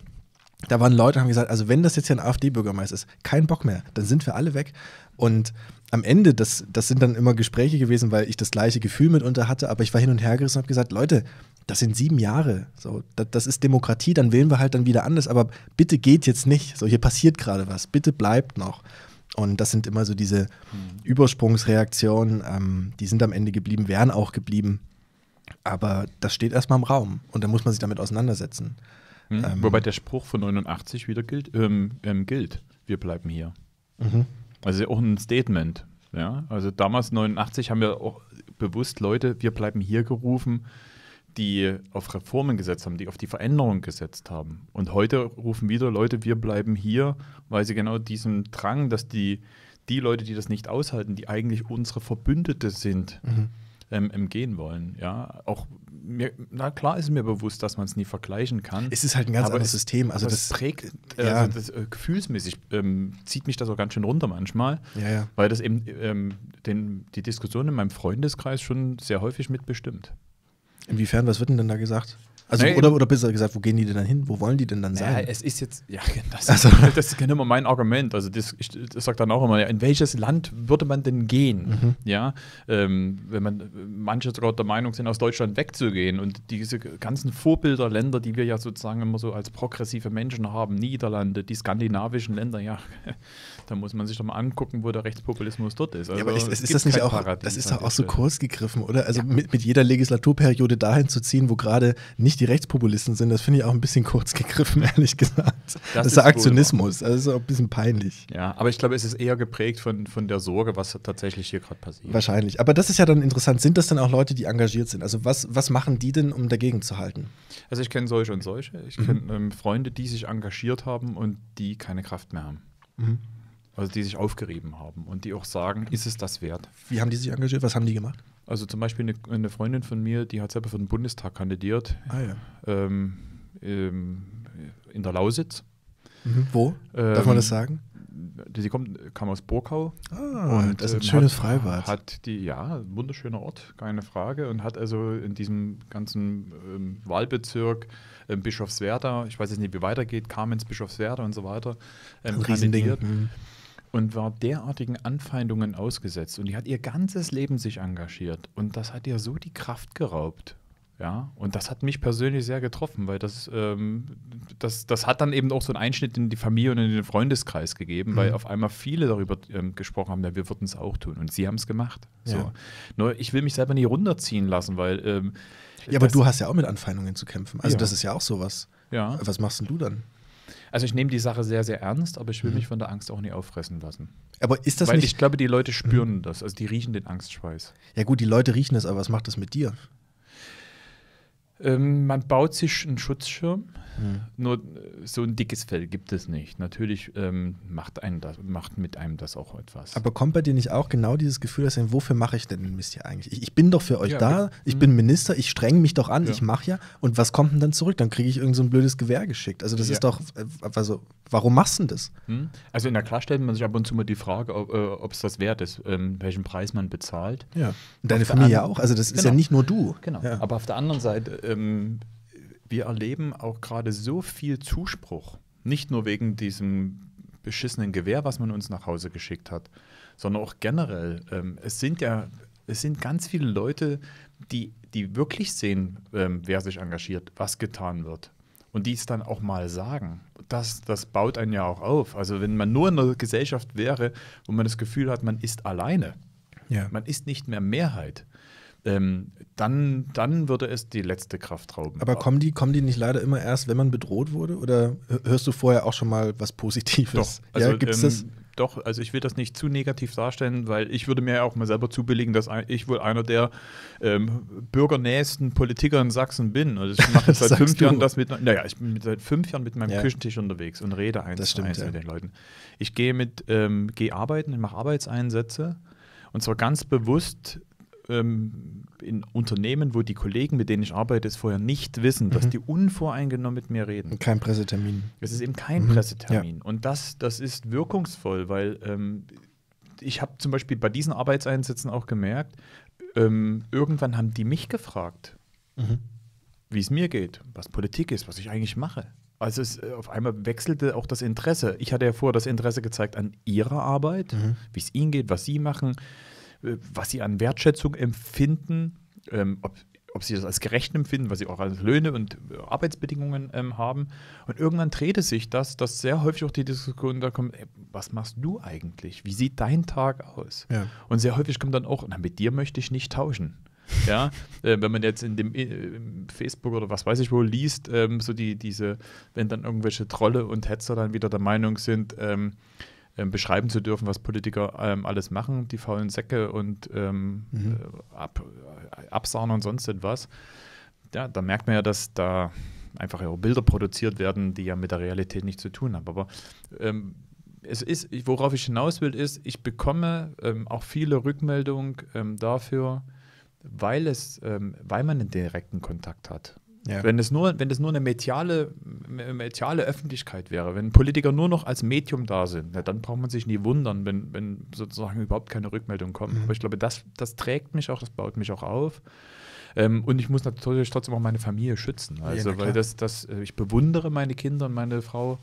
Da waren Leute, haben gesagt, also wenn das jetzt hier ein AfD-Bürgermeister ist, kein Bock mehr, dann sind wir alle weg. Und am Ende, das, das sind dann immer Gespräche gewesen, weil ich das gleiche Gefühl mitunter hatte, aber ich war hin und her gerissen und habe gesagt, Leute, das sind sieben Jahre. So, das, das, ist Demokratie, dann wählen wir halt dann wieder anders. Aber bitte geht jetzt nicht. So, hier passiert gerade was. Bitte bleibt noch. Und das sind immer so diese hm. Übersprungsreaktionen, ähm, die sind am Ende geblieben, wären auch geblieben. Aber das steht erstmal im Raum und da muss man sich damit auseinandersetzen. Mhm. Ähm, Wobei der Spruch von 89 wieder gilt, ähm, ähm, gilt. wir bleiben hier. Mhm. Also auch ein Statement. Ja? Also damals 89 haben wir auch bewusst Leute, wir bleiben hier gerufen, die auf Reformen gesetzt haben, die auf die Veränderung gesetzt haben. Und heute rufen wieder Leute, wir bleiben hier, weil sie genau diesen Drang, dass die, die Leute, die das nicht aushalten, die eigentlich unsere Verbündete sind, mhm. ähm, entgehen wollen. Ja, auch mir, na klar ist mir bewusst, dass man es nie vergleichen kann. Es ist halt ein ganz anderes es, System. Also das, das prägt, äh, ja. also das, äh, gefühlsmäßig ähm, zieht mich das auch ganz schön runter manchmal, ja, ja. weil das eben ähm, den, die Diskussion in meinem Freundeskreis schon sehr häufig mitbestimmt. Inwiefern, was wird denn da gesagt? Also, Nein, oder, oder besser gesagt, wo gehen die denn dann hin? Wo wollen die denn dann sein? Ja, es ist jetzt, ja, [LAUGHS] das, also. [LAUGHS] das ist genau immer mein Argument. Also, das, ich, das sagt dann auch immer, ja, in welches Land würde man denn gehen? Mhm. Ja, ähm, wenn man, manche sogar der Meinung sind, aus Deutschland wegzugehen. Und diese ganzen Vorbilderländer, die wir ja sozusagen immer so als progressive Menschen haben, Niederlande, die skandinavischen Länder, ja, da muss man sich doch mal angucken, wo der Rechtspopulismus dort ist. Also ja, aber also ist, ist, ist das nicht auch, Paradies das ist doch auch so kurz gegriffen, oder? Also ja. mit, mit jeder Legislaturperiode dahin zu ziehen, wo gerade nicht die Rechtspopulisten sind, das finde ich auch ein bisschen kurz gegriffen, [LAUGHS] ehrlich gesagt. Das, das ist der Aktionismus, das ist auch ein bisschen peinlich. Ja, aber ich glaube, es ist eher geprägt von, von der Sorge, was tatsächlich hier gerade passiert. Wahrscheinlich. Aber das ist ja dann interessant. Sind das dann auch Leute, die engagiert sind? Also was, was machen die denn, um dagegen zu halten? Also ich kenne solche und solche. Ich mhm. kenne mhm. ähm, Freunde, die sich engagiert haben und die keine Kraft mehr haben. Mhm. Also die sich aufgerieben haben und die auch sagen, ist es das wert? Wie haben die sich engagiert? Was haben die gemacht? Also zum Beispiel eine, eine Freundin von mir, die hat selber für den Bundestag kandidiert. Ah, ja. ähm, ähm, in der Lausitz. Mhm. Wo? Ähm, Darf man das sagen? Sie kommt, kam aus Burkau. Ah, und, das ist ein ähm, schönes hat, Freibad. Hat die, ja, wunderschöner Ort, keine Frage. Und hat also in diesem ganzen ähm, Wahlbezirk ähm, Bischofswerda, ich weiß jetzt nicht, wie weitergeht, Kamenz, Bischofswerda und so weiter, ähm, kandidiert. Mhm und war derartigen Anfeindungen ausgesetzt. Und die hat ihr ganzes Leben sich engagiert. Und das hat ihr so die Kraft geraubt. Ja, und das hat mich persönlich sehr getroffen, weil das, ähm, das, das hat dann eben auch so einen Einschnitt in die Familie und in den Freundeskreis gegeben, mhm. weil auf einmal viele darüber ähm, gesprochen haben, ja, wir würden es auch tun. Und sie haben es gemacht. Ja. So. Nur ich will mich selber nie runterziehen lassen, weil. Ähm, ja, aber du hast ja auch mit Anfeindungen zu kämpfen. Also, ja. das ist ja auch sowas. Ja. Was machst denn du dann? Also ich nehme die Sache sehr, sehr ernst, aber ich will mhm. mich von der Angst auch nicht auffressen lassen. Aber ist das Weil nicht. Ich glaube, die Leute spüren mhm. das, also die riechen den Angstschweiß. Ja, gut, die Leute riechen das, aber was macht das mit dir? Ähm, man baut sich einen Schutzschirm. Hm. Nur äh, so ein dickes Fell gibt es nicht. Natürlich ähm, macht, einen das, macht mit einem das auch etwas. Aber kommt bei dir nicht auch genau dieses Gefühl, dass wofür mache ich denn Mist hier eigentlich? Ich, ich bin doch für euch ja, da, ich hm. bin Minister, ich streng mich doch an, ja. ich mache ja. Und was kommt denn dann zurück? Dann kriege ich irgendein so blödes Gewehr geschickt. Also das ja. ist doch, äh, also warum machst du denn das? Hm. Also in der Klar stellt man sich ab und zu mal die Frage, ob es äh, das wert ist, ähm, welchen Preis man bezahlt. Ja. Und deine auf Familie auch. Also das genau. ist ja genau. nicht nur du. Genau. Aber auf der anderen Seite ähm, wir erleben auch gerade so viel Zuspruch. Nicht nur wegen diesem beschissenen Gewehr, was man uns nach Hause geschickt hat, sondern auch generell. Ähm, es sind ja, es sind ganz viele Leute, die, die wirklich sehen, ähm, wer sich engagiert, was getan wird. Und die es dann auch mal sagen. Das, das baut einen ja auch auf. Also wenn man nur in einer Gesellschaft wäre, wo man das Gefühl hat, man ist alleine. Ja. Man ist nicht mehr Mehrheit ähm, dann, dann würde es die letzte Kraft rauben. Aber kommen die, kommen die nicht leider immer erst, wenn man bedroht wurde? Oder hörst du vorher auch schon mal was Positives? Doch, also, ja, gibt's ähm, das? doch, also ich will das nicht zu negativ darstellen, weil ich würde mir ja auch mal selber zubilligen, dass ich wohl einer der ähm, bürgernähesten Politiker in Sachsen bin. Also ich mache [LAUGHS] seit fünf du? Jahren das mit, naja, ich bin seit fünf Jahren mit meinem ja. Küchentisch unterwegs und rede eins stimmt, eins ja. mit den Leuten. Ich gehe mit, ähm, gehe arbeiten, ich mache Arbeitseinsätze und zwar ganz bewusst ähm, in Unternehmen, wo die Kollegen, mit denen ich arbeite, es vorher nicht wissen, dass mhm. die unvoreingenommen mit mir reden. Kein Pressetermin. Es ist eben kein mhm. Pressetermin. Ja. Und das, das ist wirkungsvoll, weil ähm, ich habe zum Beispiel bei diesen Arbeitseinsätzen auch gemerkt, ähm, irgendwann haben die mich gefragt, mhm. wie es mir geht, was Politik ist, was ich eigentlich mache. Also es, äh, auf einmal wechselte auch das Interesse. Ich hatte ja vorher das Interesse gezeigt an ihrer Arbeit, mhm. wie es ihnen geht, was sie machen was sie an Wertschätzung empfinden, ähm, ob, ob sie das als gerecht empfinden, was sie auch als Löhne und äh, Arbeitsbedingungen ähm, haben. Und irgendwann drehte sich das, dass sehr häufig auch die Diskussion da kommt, ey, was machst du eigentlich? Wie sieht dein Tag aus? Ja. Und sehr häufig kommt dann auch, na, mit dir möchte ich nicht tauschen. [LAUGHS] ja, äh, wenn man jetzt in dem äh, in Facebook oder was weiß ich wo liest, ähm, so die, diese, wenn dann irgendwelche Trolle und Hetzer dann wieder der Meinung sind, ähm, ähm, beschreiben zu dürfen, was Politiker ähm, alles machen, die faulen Säcke und ähm, mhm. Äh, ab, äh, Absauen und sonst etwas. Ja, da merkt man ja, dass da einfach ja Bilder produziert werden, die ja mit der Realität nichts zu tun haben. Aber ähm, es ist, worauf ich hinaus will, ist, ich bekomme ähm, auch viele Rückmeldungen ähm, dafür, weil es, ähm, weil man einen direkten Kontakt hat. Ja. Wenn, das nur, wenn das nur eine mediale, mediale Öffentlichkeit wäre, wenn Politiker nur noch als Medium da sind, ja, dann braucht man sich nie wundern, wenn, wenn sozusagen überhaupt keine Rückmeldung kommt. Mhm. Aber ich glaube, das, das trägt mich auch, das baut mich auch auf. Ähm, und ich muss natürlich trotzdem auch meine Familie schützen. Also, ja, weil das, das, äh, ich bewundere meine Kinder und meine Frau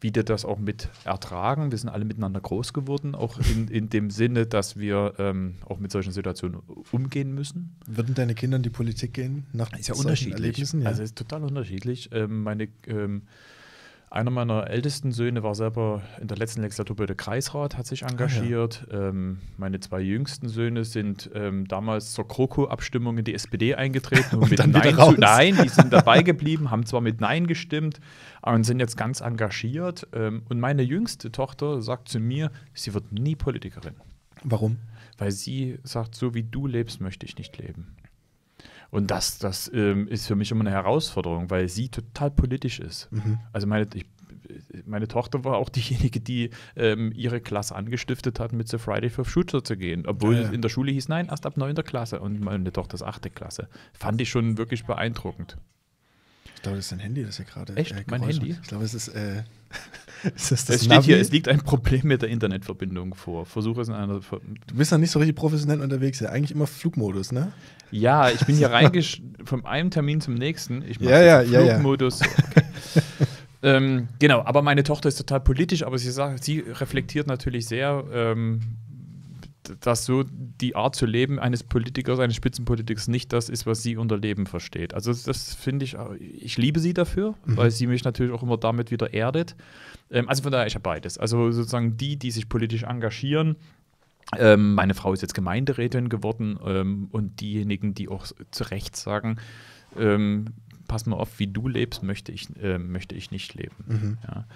wie die das auch mit ertragen. Wir sind alle miteinander groß geworden, auch in, in dem Sinne, dass wir ähm, auch mit solchen Situationen umgehen müssen. Würden deine Kinder in die Politik gehen? Nach ist ja unterschiedlich. Ja. Also ist total unterschiedlich. Ähm, meine ähm, einer meiner ältesten Söhne war selber in der letzten Legislaturperiode Kreisrat, hat sich engagiert. Ah, ja. ähm, meine zwei jüngsten Söhne sind ähm, damals zur Kroko-Abstimmung in die SPD eingetreten [LAUGHS] und, und mit Nein zu Nein, die sind [LAUGHS] dabei geblieben, haben zwar mit Nein gestimmt, aber sind jetzt ganz engagiert. Ähm, und meine jüngste Tochter sagt zu mir, sie wird nie Politikerin. Warum? Weil sie sagt, so wie du lebst, möchte ich nicht leben. Und das, das ähm, ist für mich immer eine Herausforderung, weil sie total politisch ist. Mhm. Also meine, ich, meine Tochter war auch diejenige, die ähm, ihre Klasse angestiftet hat, mit The Friday for Future zu gehen. Obwohl ja, ja. in der Schule hieß, nein, erst ab 9. Klasse und meine Tochter ist 8. Klasse. Fand ich schon wirklich beeindruckend glaube, das ist dein Handy, das hier gerade. Echt? Äh, mein Handy? Ich glaube, es ist. Äh, [LAUGHS] es, ist es steht Navi? hier, es liegt ein Problem mit der Internetverbindung vor. Versuche es in einer. Ver du bist ja nicht so richtig professionell unterwegs, ja. Eigentlich immer Flugmodus, ne? Ja, ich bin hier reingesch. [LAUGHS] von einem Termin zum nächsten. Ich mache ja, ja, ja, Flugmodus. Ja, [LAUGHS] okay. ähm, genau, aber meine Tochter ist total politisch, aber sie sagt, sie reflektiert natürlich sehr. Ähm, dass so die Art zu leben eines Politikers, eines Spitzenpolitikers nicht das ist, was sie unter Leben versteht. Also das, finde ich, äh, ich liebe sie dafür, mhm. weil sie mich natürlich auch immer damit wieder erdet. Ähm, also von daher, ich habe beides. Also sozusagen die, die sich politisch engagieren, ähm, meine Frau ist jetzt Gemeinderätin geworden ähm, und diejenigen, die auch zu Recht sagen, ähm, pass mal auf, wie du lebst, möchte ich, äh, möchte ich nicht leben. Mhm. Ja.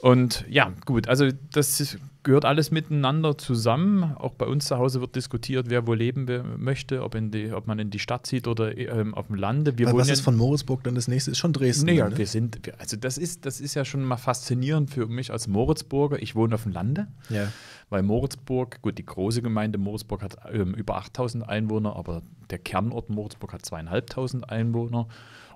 Und ja, gut, also das gehört alles miteinander zusammen. Auch bei uns zu Hause wird diskutiert, wer wo leben möchte, ob, die, ob man in die Stadt zieht oder ähm, auf dem Lande. Wir was ist von Moritzburg dann das nächste? Ist schon Dresden. Naja, ne? wir sind, also das ist, das ist ja schon mal faszinierend für mich als Moritzburger. Ich wohne auf dem Lande, ja. weil Moritzburg, gut, die große Gemeinde Moritzburg hat ähm, über 8000 Einwohner, aber der Kernort Moritzburg hat zweieinhalbtausend Einwohner.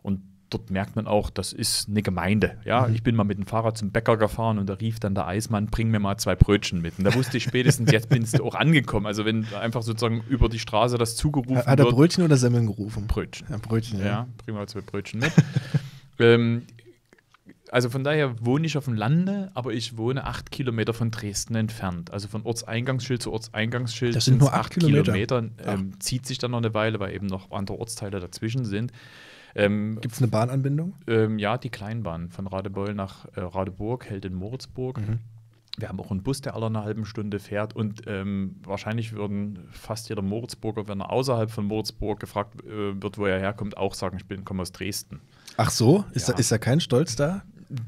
Und dort merkt man auch, das ist eine Gemeinde. Ja, mhm. ich bin mal mit dem Fahrrad zum Bäcker gefahren und da rief dann der Eismann, bring mir mal zwei Brötchen mit. Und da wusste ich spätestens, jetzt bist du auch angekommen. Also wenn einfach sozusagen über die Straße das zugerufen Hat wird. Hat er Brötchen oder Semmeln gerufen? Brötchen. Ja, Brötchen, ja. ja bring mal zwei Brötchen mit. [LAUGHS] ähm, also von daher wohne ich auf dem Lande, aber ich wohne acht Kilometer von Dresden entfernt. Also von Ortseingangsschild zu Ortseingangsschild. Das sind nur acht, acht Kilometer. Kilometer ähm, zieht sich dann noch eine Weile, weil eben noch andere Ortsteile dazwischen sind. Ähm, Gibt es eine Bahnanbindung? Ähm, ja, die Kleinbahn von Radebeul nach äh, Radeburg hält in Moritzburg. Mhm. Wir haben auch einen Bus, der alle eine halbe Stunde fährt. Und ähm, wahrscheinlich würden fast jeder Moritzburger, wenn er außerhalb von Moritzburg gefragt äh, wird, wo er herkommt, auch sagen, ich bin, komme aus Dresden. Ach so? Ist, ja. da, ist da kein Stolz da?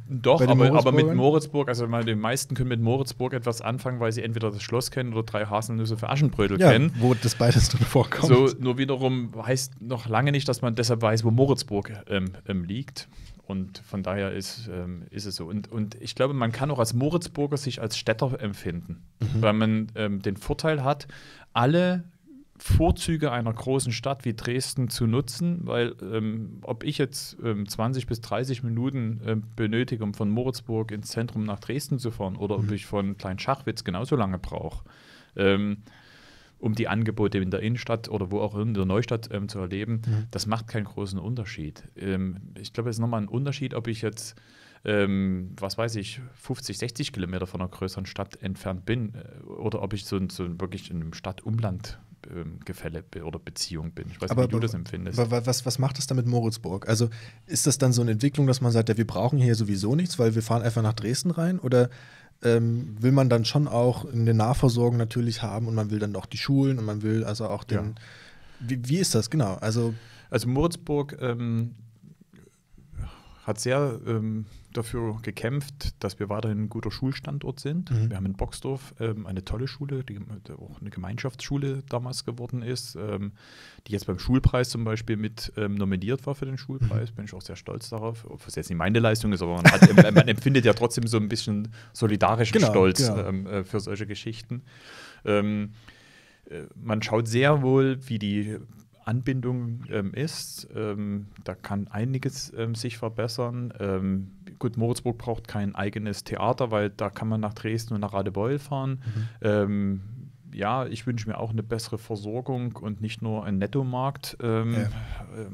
Doch, aber, aber, mit Moritzburg, also mal, die meisten können mit Moritzburg etwas anfangen, weil sie entweder das Schloss kennen oder drei Haselnüsse für Aschenbrödel ja, kennen. Wo das beides drin vorkommt. So, nur wiederum heißt noch lange nicht, dass man deshalb weiß, wo Moritzburg ähm, ähm, liegt. Und von daher ist, ähm, ist es so. Und, und ich glaube, man kann auch als Moritzburger sich als Städter empfinden, mhm. weil man ähm, den Vorteil hat, alle Vorzüge einer großen Stadt wie Dresden zu nutzen, weil ähm, ob ich jetzt ähm, 20 bis 30 Minuten ähm, benötige, um von Moritzburg ins Zentrum nach Dresden zu fahren oder mhm. ob ich von Kleinschachwitz genauso lange brauche, ähm, um die Angebote in der Innenstadt oder wo auch in der Neustadt ähm, zu erleben, mhm. das macht keinen großen Unterschied. Ähm, ich glaube, es ist nochmal ein Unterschied, ob ich jetzt was weiß ich, 50, 60 Kilometer von einer größeren Stadt entfernt bin äh, oder ob ich so, so wirklich in einem Stadtumland ähm, Gefälle oder Beziehung bin. Ich weiß aber, nicht, wie du das empfindest. Aber was, was macht das dann mit Moritzburg? Also ist das dann so eine Entwicklung, dass man sagt, ja, wir brauchen hier sowieso nichts, weil wir fahren einfach nach Dresden rein? Oder ähm, will man dann schon auch eine Nahversorgung natürlich haben und man will dann auch die Schulen und man will also auch den. Ja. Wie, wie ist das genau? Also, also Moritzburg. Ähm hat sehr ähm, dafür gekämpft, dass wir weiterhin ein guter Schulstandort sind. Mhm. Wir haben in Boxdorf ähm, eine tolle Schule, die, die, auch eine Gemeinschaftsschule damals geworden ist, ähm, die jetzt beim Schulpreis zum Beispiel mit ähm, nominiert war für den Schulpreis. Mhm. Bin ich auch sehr stolz darauf. Ob es jetzt nicht meine Leistung ist, aber man, hat, man empfindet ja trotzdem so ein bisschen solidarischen genau, Stolz genau. Ähm, äh, für solche Geschichten ähm, äh, man schaut sehr wohl, wie die Anbindung ähm, ist. Ähm, da kann einiges ähm, sich verbessern. Ähm, gut, Moritzburg braucht kein eigenes Theater, weil da kann man nach Dresden und nach Radebeul fahren. Mhm. Ähm, ja, ich wünsche mir auch eine bessere Versorgung und nicht nur einen Nettomarkt. Ähm, ja.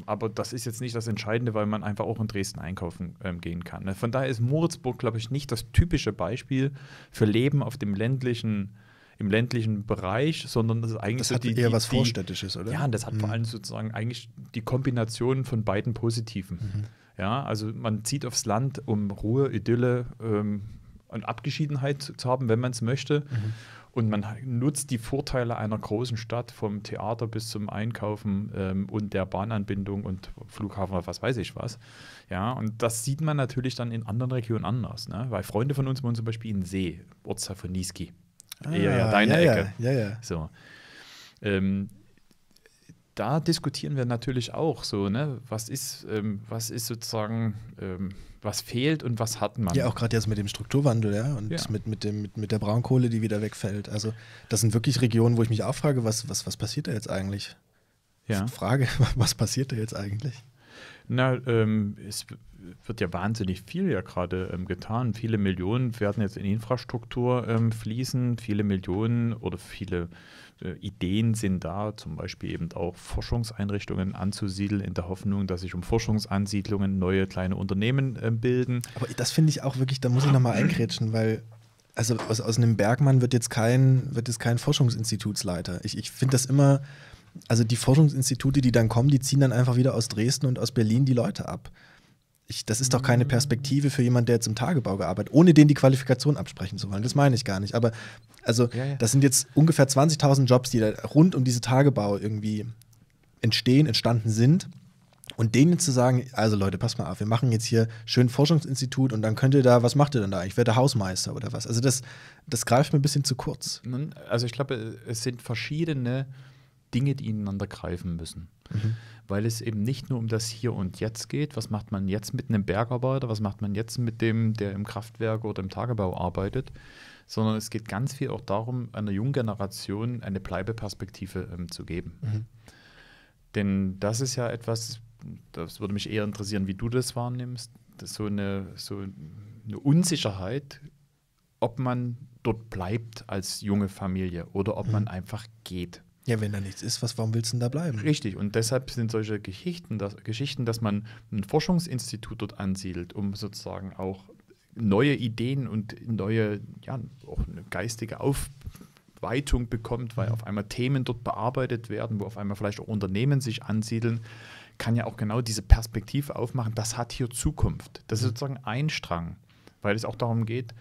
Aber das ist jetzt nicht das Entscheidende, weil man einfach auch in Dresden einkaufen gehen kann. Ne? Von daher ist Moritzburg, glaube ich, nicht das typische Beispiel für Leben auf dem ländlichen äh, im ländlichen Bereich, sondern das ist eigentlich das so hat die, eher die, was Vorstädtisches, oder? Ja, und das hat mhm. vor allem sozusagen eigentlich die Kombination von beiden Positiven. Mhm. Ja, also man zieht aufs Land, um Ruhe, Idylle ähm, und Abgeschiedenheit zu haben, wenn man es möchte. Mhm. Und man nutzt die Vorteile einer großen Stadt vom Theater bis zum Einkaufen ähm, und der Bahnanbindung und Flughafen oder was weiß ich was. Ja, und das sieht man natürlich dann in anderen Regionen anders. Ne? Weil Freunde von uns wohnen zum Beispiel in See, Ortsteil Ort Safoniski. Ah, ja, ja, ah, deine ja, Ecke. Ja, ja. ja. So. Ähm, da diskutieren wir natürlich auch so, ne? Was ist, ähm, was ist sozusagen, ähm, was fehlt und was hat man? Ja, auch gerade jetzt mit dem Strukturwandel, ja, und ja. Mit, mit, dem, mit, mit der Braunkohle, die wieder wegfällt. Also, das sind wirklich Regionen, wo ich mich auch frage, was, was, was passiert da jetzt eigentlich? Ja. Frage, [LAUGHS] was passiert da jetzt eigentlich? Na, ähm, es wird ja wahnsinnig viel ja gerade ähm, getan. Viele Millionen werden jetzt in Infrastruktur ähm, fließen, viele Millionen oder viele äh, Ideen sind da, zum Beispiel eben auch Forschungseinrichtungen anzusiedeln, in der Hoffnung, dass sich um Forschungsansiedlungen neue kleine Unternehmen äh, bilden. Aber das finde ich auch wirklich, da muss ich nochmal einkrätschen, weil also aus, aus einem Bergmann wird jetzt kein, wird jetzt kein Forschungsinstitutsleiter. Ich, ich finde das immer, also die Forschungsinstitute, die dann kommen, die ziehen dann einfach wieder aus Dresden und aus Berlin die Leute ab. Ich, das ist doch keine mhm. Perspektive für jemanden, der jetzt im Tagebau gearbeitet, ohne den die Qualifikation absprechen zu wollen. Das meine ich gar nicht. Aber also, ja, ja. das sind jetzt ungefähr 20.000 Jobs, die da rund um diese Tagebau irgendwie entstehen, entstanden sind. Und denen zu sagen, also Leute, passt mal auf, wir machen jetzt hier schön Forschungsinstitut und dann könnt ihr da, was macht ihr denn da? Ich werde Hausmeister oder was? Also das, das greift mir ein bisschen zu kurz. Also ich glaube, es sind verschiedene Dinge, die ineinander greifen müssen. Mhm. Weil es eben nicht nur um das Hier und Jetzt geht, was macht man jetzt mit einem Bergarbeiter, was macht man jetzt mit dem, der im Kraftwerk oder im Tagebau arbeitet, sondern es geht ganz viel auch darum, einer jungen Generation eine Bleibeperspektive ähm, zu geben. Mhm. Denn das ist ja etwas, das würde mich eher interessieren, wie du das wahrnimmst, das so, eine, so eine Unsicherheit, ob man dort bleibt als junge Familie oder ob mhm. man einfach geht. Ja, wenn da nichts ist, was, warum willst du denn da bleiben? Richtig, und deshalb sind solche Geschichten, dass, Geschichten, dass man ein Forschungsinstitut dort ansiedelt, um sozusagen auch neue Ideen und neue, ja, auch eine geistige Aufweitung bekommt, weil mhm. auf einmal Themen dort bearbeitet werden, wo auf einmal vielleicht auch Unternehmen sich ansiedeln, kann ja auch genau diese Perspektive aufmachen, das hat hier Zukunft. Das ist mhm. sozusagen ein Strang, weil es auch darum geht,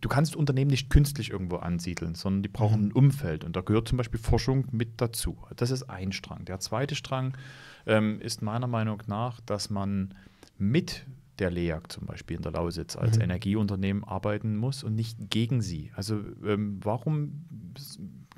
du kannst Unternehmen nicht künstlich irgendwo ansiedeln, sondern die brauchen mhm. ein Umfeld und da gehört zum Beispiel Forschung mit dazu. Das ist ein Strang. Der zweite Strang ähm, ist meiner Meinung nach, dass man mit der LEAG zum Beispiel in der Lausitz als mhm. Energieunternehmen arbeiten muss und nicht gegen sie. Also ähm, warum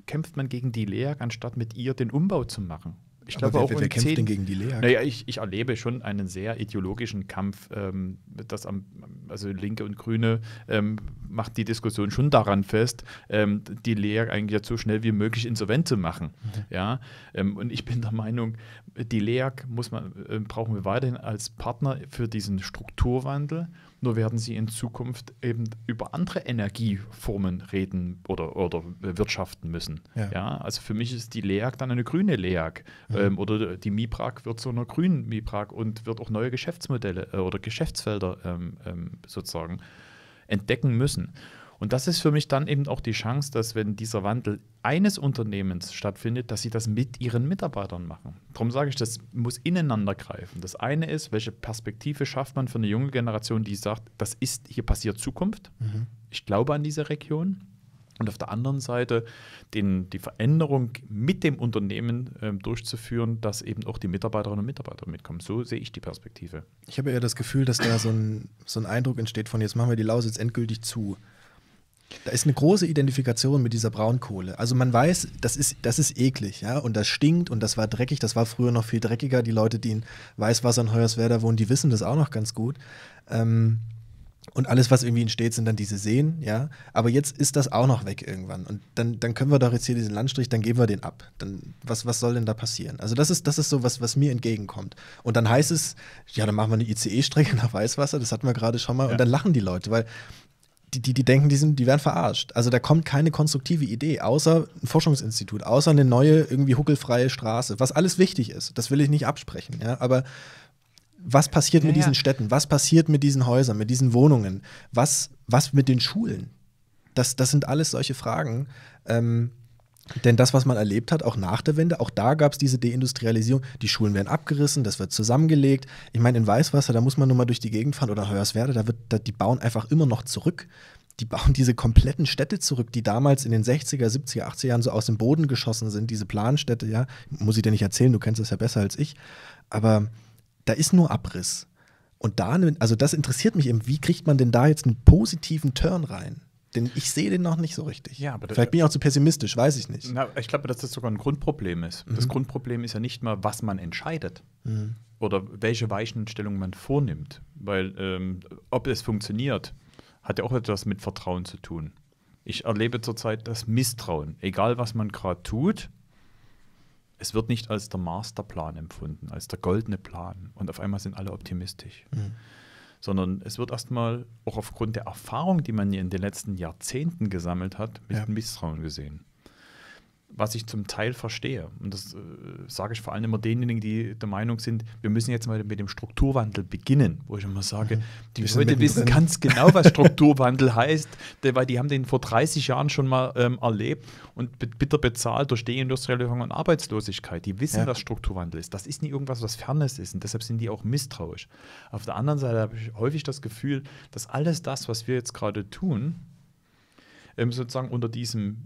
kämpft man gegen die LEAG, anstatt mit ihr den Umbau zu machen ich glaube wer, auch wer, wer kämpft denn gegen die Lea? Naja, ich, ich erlebe schon einen sehr ideologischen Kampf. Ähm, das am, also Linke und Grüne ähm, macht die Diskussion schon daran fest, ähm, die Lea eigentlich so schnell wie möglich insolvent zu machen. Mhm. Ja, ähm, und ich bin der Meinung, die Lea muss man, äh, brauchen wir weiterhin als Partner für diesen Strukturwandel. Nur werden sie in Zukunft eben über andere Energieformen reden oder, oder wirtschaften müssen. Ja. ja also für mich ist die LEAG dann eine grüne LEAG mhm. ähm, oder die MIPRAG wird zu einer grünen MIPRAG und wird auch neue Geschäftsmodelle äh, oder Geschäftsfelder ähm, ähm, sozusagen entdecken müssen. Und das ist für mich dann eben auch die Chance, dass wenn dieser Wandel eines Unternehmens stattfindet, dass sie das mit ihren Mitarbeitern machen. Darum sage ich, das muss ineinander greifen. Das eine ist, welche Perspektive schafft man für eine junge Generation, die sagt, das ist, hier passiert Zukunft. Mhm. Ich glaube an diese Region. Und auf der anderen Seite den, die Veränderung mit dem Unternehmen ähm, durchzuführen, dass eben auch die Mitarbeiterinnen und Mitarbeiter mitkommen. So sehe ich die Perspektive. Ich habe eher das Gefühl, dass da so ein, so ein Eindruck entsteht von, jetzt machen wir die Lausitz endgültig zu. Da ist eine große Identifikation mit dieser Braunkohle. Also man weiß, das ist, das ist eklig, ja, und das stinkt und das war dreckig, das war früher noch viel dreckiger. Die Leute, die in Weißwasser und Hoyerswerda wohnen, die wissen das auch noch ganz gut. Ähm, und alles, was irgendwie entsteht, sind dann diese Seen, ja. Aber jetzt ist das auch noch weg irgendwann. Und dann, dann können wir doch jetzt hier diesen Landstrich, dann geben wir den ab. Dann, was, was soll denn da passieren? Also das ist, das ist so was, was mir entgegenkommt. Und dann heißt es, ja, dann machen wir eine ICE-Strecke [LAUGHS] nach Weißwasser, das hatten wir gerade schon mal. Ja. Und dann lachen die Leute, weil die, die, die denken, die, sind, die werden verarscht. Also da kommt keine konstruktive Idee, außer ein Forschungsinstitut, außer eine neue, irgendwie huckelfreie Straße, was alles wichtig ist. Das will ich nicht absprechen. Ja? Aber was passiert ja, mit diesen Städten? Was passiert mit diesen Häusern, mit diesen Wohnungen? Was, was mit den Schulen? Das, das sind alles solche Fragen. Ähm, denn das, was man erlebt hat, auch nach der Wende, auch da gab es diese Deindustrialisierung. Die Schulen werden abgerissen, das wird zusammengelegt. Ich meine, in Weißwasser, da muss man nur mal durch die Gegend fahren oder Hoyerswerda, da wird, da, die bauen einfach immer noch zurück. Die bauen diese kompletten Städte zurück, die damals in den 60er, 70er, 80er Jahren so aus dem Boden geschossen sind, diese Planstädte, ja. Muss ich dir nicht erzählen, du kennst das ja besser als ich. Aber da ist nur Abriss. Und da, also das interessiert mich eben, wie kriegt man denn da jetzt einen positiven Turn rein? Denn ich sehe den noch nicht so richtig. Ja, aber Vielleicht bin ich auch zu pessimistisch, weiß ich nicht. Na, ich glaube, dass das sogar ein Grundproblem ist. Mhm. Das Grundproblem ist ja nicht mal, was man entscheidet mhm. oder welche Weichenstellung man vornimmt. Weil ähm, ob es funktioniert, hat ja auch etwas mit Vertrauen zu tun. Ich erlebe zurzeit das Misstrauen. Egal, was man gerade tut, es wird nicht als der Masterplan empfunden, als der goldene Plan. Und auf einmal sind alle optimistisch. Mhm sondern es wird erstmal auch aufgrund der Erfahrung, die man in den letzten Jahrzehnten gesammelt hat, mit ja. Misstrauen gesehen was ich zum Teil verstehe. Und das äh, sage ich vor allem immer denjenigen, die der Meinung sind, wir müssen jetzt mal mit dem Strukturwandel beginnen, wo ich immer sage, mhm. die wir Leute wissen drin. [LAUGHS] ganz genau, was Strukturwandel heißt, weil die haben den vor 30 Jahren schon mal ähm, erlebt und bitter bezahlt durch Deindustrialisierung und Arbeitslosigkeit. Die wissen, ja. was Strukturwandel ist. Das ist nicht irgendwas, was Fernes ist und deshalb sind die auch misstrauisch. Auf der anderen Seite habe ich häufig das Gefühl, dass alles das, was wir jetzt gerade tun, ähm, sozusagen unter diesem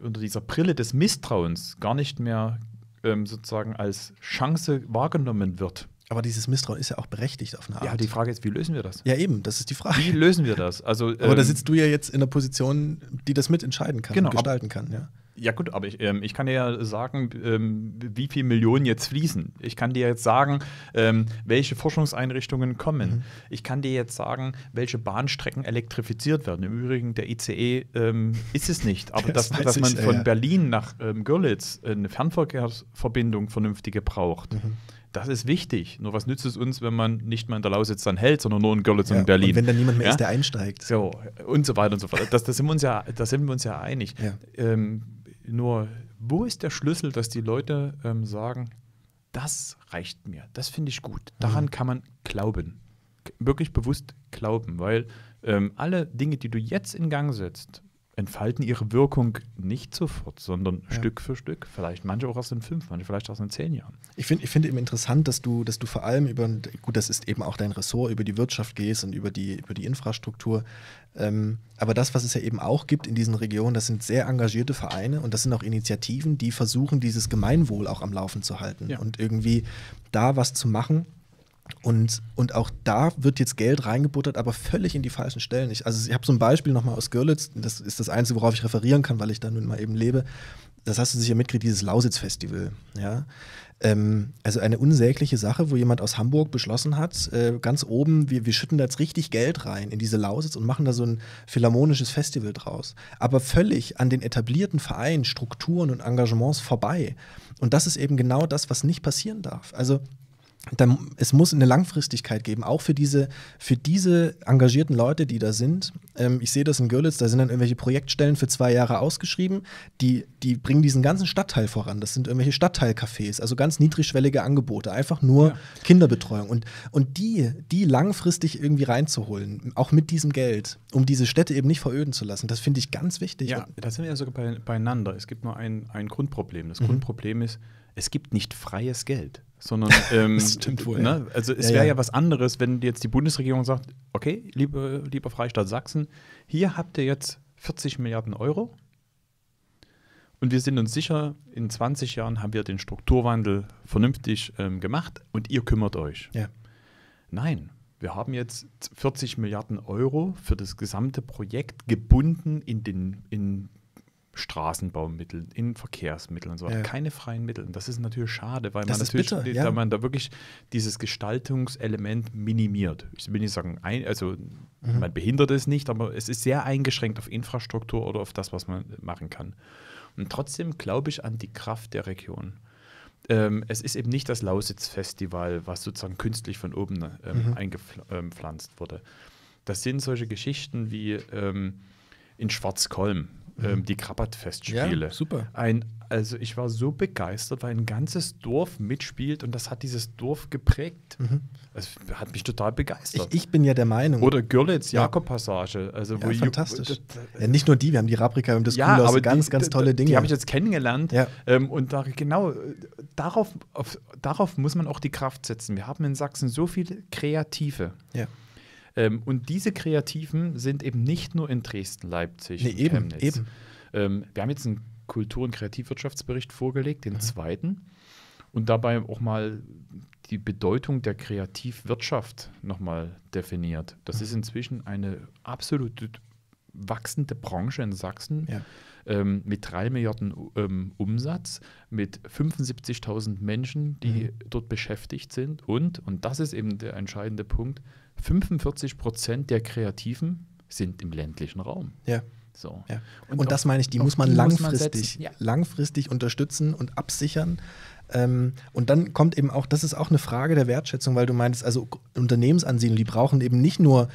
unter dieser Brille des Misstrauens gar nicht mehr ähm, sozusagen als Chance wahrgenommen wird. Aber dieses Misstrauen ist ja auch berechtigt auf eine Art. Ja, die Frage ist, wie lösen wir das? Ja, eben, das ist die Frage. Wie lösen wir das? Also, aber da ähm, sitzt du ja jetzt in der Position, die das mitentscheiden kann genau, gestalten kann, ja. Ja gut, aber ich, ähm, ich kann dir ja sagen, ähm, wie viele Millionen jetzt fließen. Ich kann dir jetzt sagen, ähm, welche Forschungseinrichtungen kommen. Mhm. Ich kann dir jetzt sagen, welche Bahnstrecken elektrifiziert werden. Im Übrigen, der ICE ähm, ist es nicht. [LAUGHS] Aber das dass, dass ich, man von ja. Berlin nach ähm, Görlitz eine Fernverkehrsverbindung vernünftige braucht. Mhm. Das ist wichtig. Nur was nützt es uns, wenn man nicht mal in der Lausitz dann hält, sondern nur in Görlitz ja, und in Berlin? Und wenn dann niemand mehr ja? ist, der einsteigt. So, und so weiter und so fort. Da das, sind, wir uns ja, sind wir uns ja einig. Ja. Ähm, nur, wo ist der Schlüssel, dass die Leute ähm, sagen, das reicht mir, das finde ich gut. Daran mhm. kann man glauben. Wirklich bewusst glauben, weil ähm, alle Dinge, die du jetzt in Gang setzt, entfalten ihre Wirkung nicht sofort, sondern ja. Stück für Stück. Vielleicht manche auch aus den fünf, manche vielleicht aus den zehn Jahren. Ich finde ich find eben interessant, dass du, dass du vor allem über, gut, das ist eben auch dein Ressort, über die Wirtschaft gehst und über die, über die Infrastruktur. Ähm, aber das, was es ja eben auch gibt in diesen Regionen, das sind sehr engagierte Vereine und das sind auch Initiativen, die versuchen, dieses Gemeinwohl auch am Laufen zu halten ja. und irgendwie da was zu machen und, und auch da wird jetzt Geld reingebuttert, aber völlig in die falschen Stellen. Ich, also ich habe so ein Beispiel nochmal aus Görlitz, das ist das Einzige, worauf ich referieren kann, weil ich da nun mal eben lebe. Das hast du sicher mitgekriegt, dieses Lausitz-Festival. Ja? Ähm, also eine unsägliche Sache, wo jemand aus Hamburg beschlossen hat, äh, ganz oben, wir, wir schütten da jetzt richtig Geld rein in diese Lausitz und machen da so ein philharmonisches Festival draus. Aber völlig an den etablierten Vereinen, Strukturen und Engagements vorbei. Und das ist eben genau das, was nicht passieren darf. Also dann, es muss eine Langfristigkeit geben, auch für diese, für diese engagierten Leute, die da sind. Ähm, ich sehe das in Görlitz, da sind dann irgendwelche Projektstellen für zwei Jahre ausgeschrieben, die, die bringen diesen ganzen Stadtteil voran. Das sind irgendwelche Stadtteilcafés, also ganz niedrigschwellige Angebote, einfach nur ja. Kinderbetreuung. Und, und die, die langfristig irgendwie reinzuholen, auch mit diesem Geld, um diese Städte eben nicht veröden zu lassen, das finde ich ganz wichtig. Ja, da sind wir ja sogar beieinander. Es gibt nur ein, ein Grundproblem. Das mhm. Grundproblem ist, es gibt nicht freies Geld. Sondern, [LAUGHS] ähm, das stimmt wohl. Ne? Also, es ja, wäre ja. ja. was anderes, wenn jetzt die Bundesregierung sagt: Okay, liebe, äh, lieber Freistaat Sachsen, hier habt ihr jetzt 40 Milliarden Euro und wir sind uns sicher, in 20 Jahren haben wir den Strukturwandel vernünftig ähm, gemacht und ihr kümmert euch. Ja. Nein, wir haben jetzt 40 Milliarden Euro für das gesamte Projekt gebunden in, den, in Straßenbaumitteln, in Verkehrsmitteln und so weiter. Ja. Keine freien Mittel. Und das ist natürlich schade, weil das man natürlich, bitter, ja. da man da wirklich dieses Gestaltungselement minimiert. Ich will nicht sagen, ein, also mhm. man behindert es nicht, aber es ist sehr eingeschränkt auf Infrastruktur oder auf das, was man machen kann. Und trotzdem glaube ich an die Kraft der Region. Ähm, es ist eben nicht das Lausitz-Festival, was sozusagen künstlich von oben ähm, mhm. eingepflanzt ähm, wurde. Das sind solche Geschichten wie ähm, in Schwarzkolm ähm, mhm. die Krabbert-Festspiele. Ja, super. Ein, also ich war so begeistert, weil ein ganzes Dorf mitspielt und das hat dieses Dorf geprägt. Mhm. hat mich total begeistert. Ich, ich bin ja der Meinung. Oder Görlitz, Jakob-Passage. Also ja, fantastisch. You, ja, nicht nur die, wir haben die Raprika und das ja, Kulos, aber ganz, die, ganz tolle Dinge. Die habe ich jetzt kennengelernt. Ja. Ähm, und da, genau, äh, darauf, auf, darauf muss man auch die Kraft setzen. Wir haben in Sachsen so viele Kreative. Ja ähm, und diese Kreativen sind eben nicht nur in Dresden, Leipzig, nee, eben, Chemnitz. Eben. Ähm, wir haben jetzt einen Kultur- und Kreativwirtschaftsbericht vorgelegt, den mhm. zweiten. Und dabei auch mal die Bedeutung der Kreativwirtschaft nochmal definiert. Das mhm. ist inzwischen eine absolute wachsende Branche in Sachsen ja. ähm, mit drei Milliarden ähm, Umsatz, mit 75.000 Menschen, die mhm. dort beschäftigt sind. Und, und das ist eben der entscheidende Punkt, 45 Prozent der Kreativen sind im ländlichen Raum. Ja. So. Ja. Und, und das meine ich, die muss man die langfristig, muss man ja. langfristig unterstützen und absichern. Ähm, und dann kommt eben auch, das ist auch eine Frage der Wertschätzung, weil du meintest, also Unternehmensansiedlung, die brauchen eben nicht nur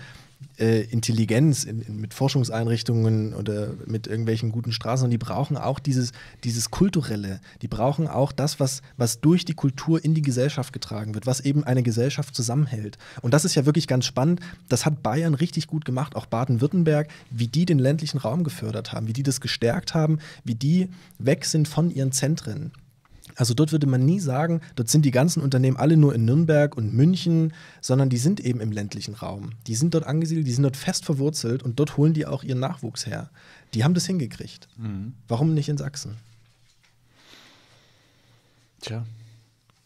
äh, Intelligenz in, in, mit Forschungseinrichtungen oder mit irgendwelchen guten Straßen, und die brauchen auch dieses, dieses Kulturelle. Die brauchen auch das, was, was durch die Kultur in die Gesellschaft getragen wird, was eben eine Gesellschaft zusammenhält. Und das ist ja wirklich ganz spannend. Das hat Bayern richtig gut gemacht, auch Baden-Württemberg, wie die den ländlichen Raum gefördert haben, wie die das gestärkt haben, wie die weg sind von ihren Zentren. Also dort würde man nie sagen, dort sind die ganzen Unternehmen alle nur in Nürnberg und München, sondern die sind eben im ländlichen Raum. Die sind dort angesiedelt, die sind dort fest verwurzelt und dort holen die auch ihren Nachwuchs her. Die haben das hingekriegt. Mhm. Warum nicht in Sachsen? Tja.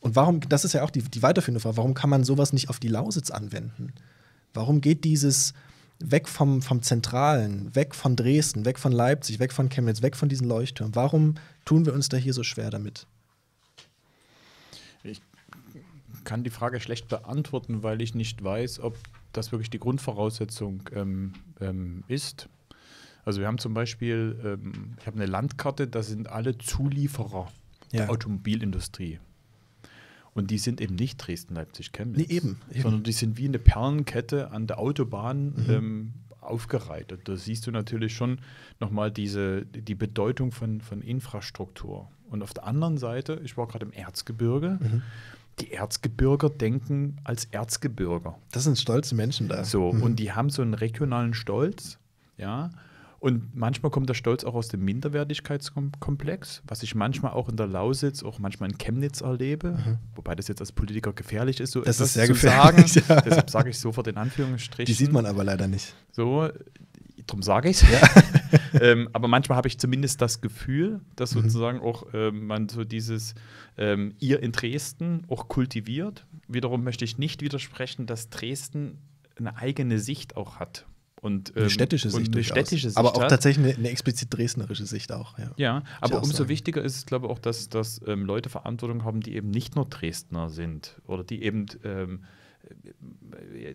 Und warum, das ist ja auch die, die weiterführende Frage, warum kann man sowas nicht auf die Lausitz anwenden? Warum geht dieses weg vom, vom Zentralen, weg von Dresden, weg von Leipzig, weg von Chemnitz, weg von diesen Leuchttürmen? Warum tun wir uns da hier so schwer damit? kann die Frage schlecht beantworten, weil ich nicht weiß, ob das wirklich die Grundvoraussetzung ähm, ähm, ist. Also wir haben zum Beispiel, ähm, ich habe eine Landkarte, da sind alle Zulieferer ja. der Automobilindustrie. Und die sind eben nicht Dresden, Leipzig, Chemnitz. Nee, eben, eben. Sondern die sind wie eine Perlenkette an der Autobahn mhm ähm, aufgereiht. Und da siehst du natürlich schon nochmal diese, die Bedeutung von, von Infrastruktur. Und auf der anderen Seite, ich war gerade im Erzgebirge, mhm die Erzgebirger denken als Erzgebirger. Das sind stolze Menschen da. So, mhm. und die haben so einen regionalen Stolz, ja. Und manchmal kommt der Stolz auch aus dem Minderwertigkeitskomplex, was ich manchmal auch in der Lausitz, auch manchmal in Chemnitz erlebe, mhm. wobei das jetzt als Politiker gefährlich ist, so das etwas ist sehr zu gefährlich, sagen. [LAUGHS] Ja. Deshalb sage ich sofort in Anführungsstrichen. Die sieht man aber leider nicht. So, drum sage ich es. Ja. [LAUGHS] ähm, aber manchmal habe ich zumindest das Gefühl, dass mhm. sozusagen mhm. auch ähm, man so dieses ähm, ihr in Dresden auch kultiviert. Wiederum möchte ich nicht widersprechen, dass Dresden eine eigene Sicht auch hat. Und, ähm, eine städtische Sicht. Eine städtische Sicht aber auch hat. tatsächlich eine, eine, explizit dresdnerische Sicht auch. Ja, ja aber auch umso sagen. wichtiger ist es, glaube ich, auch, dass, dass ähm, Leute Verantwortung haben, die eben nicht nur Dresdner sind oder die eben ähm,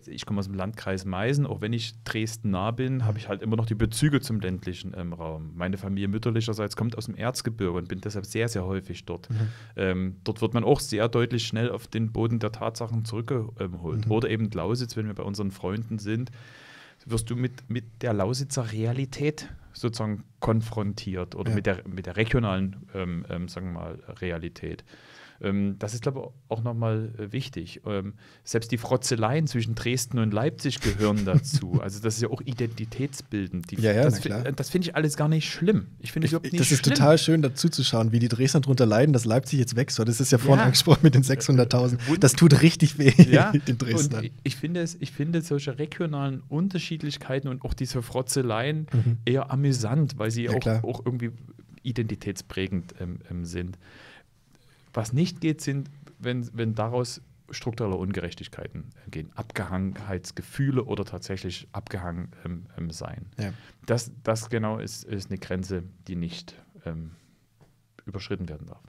ich komme aus dem Landkreis Meißen, auch wenn ich Dresden nah bin, habe ich halt immer noch die Bezüge zum ländlichen ähm, Raum. Meine Familie mütterlicherseits kommt aus dem Erzgebirge und bin deshalb sehr, sehr häufig dort. Mhm. Ähm, dort wird man auch sehr deutlich schnell auf den Boden der Tatsachen zurückgeholt. Mhm. Oder eben Lausitz, wenn wir bei unseren Freunden sind, wirst du mit, mit der Lausitzer Realität sozusagen konfrontiert oder ja. mit, der, mit der regionalen, ähm, ähm sagen wir mal, Realität. Ähm, das ist, glaube ich, auch nochmal äh, wichtig. Ähm, selbst die Frotzeleien zwischen Dresden und Leipzig gehören [LAUGHS] dazu. Also das ist ja auch identitätsbildend. Die, ja, ja, das äh, das finde ich alles gar nicht schlimm. Ich finde überhaupt nicht Das ist total schön, dazu zu schauen, wie die Dresdner darunter leiden, dass Leipzig jetzt wächst. Das ist ja vorhin ja. angesprochen mit den 600.000. Das tut richtig weh [LAUGHS] ja. [LAUGHS] den Dresdnern. Und ich finde es, ich finde solche regionalen Unterschiedlichkeiten und auch diese Frotzeleien mhm. eher amüsant, weil sie ja, auch, auch, irgendwie identitätsprägend ähm, ähm sind. Was nicht geht, sind, wenn, wenn daraus strukturelle Ungerechtigkeiten gehen, Abgehangenheitsgefühle oder tatsächlich abgehangen ähm, ähm, sein. Ja. Das, das genau ist, ist eine Grenze, die nicht ähm, überschritten werden darf.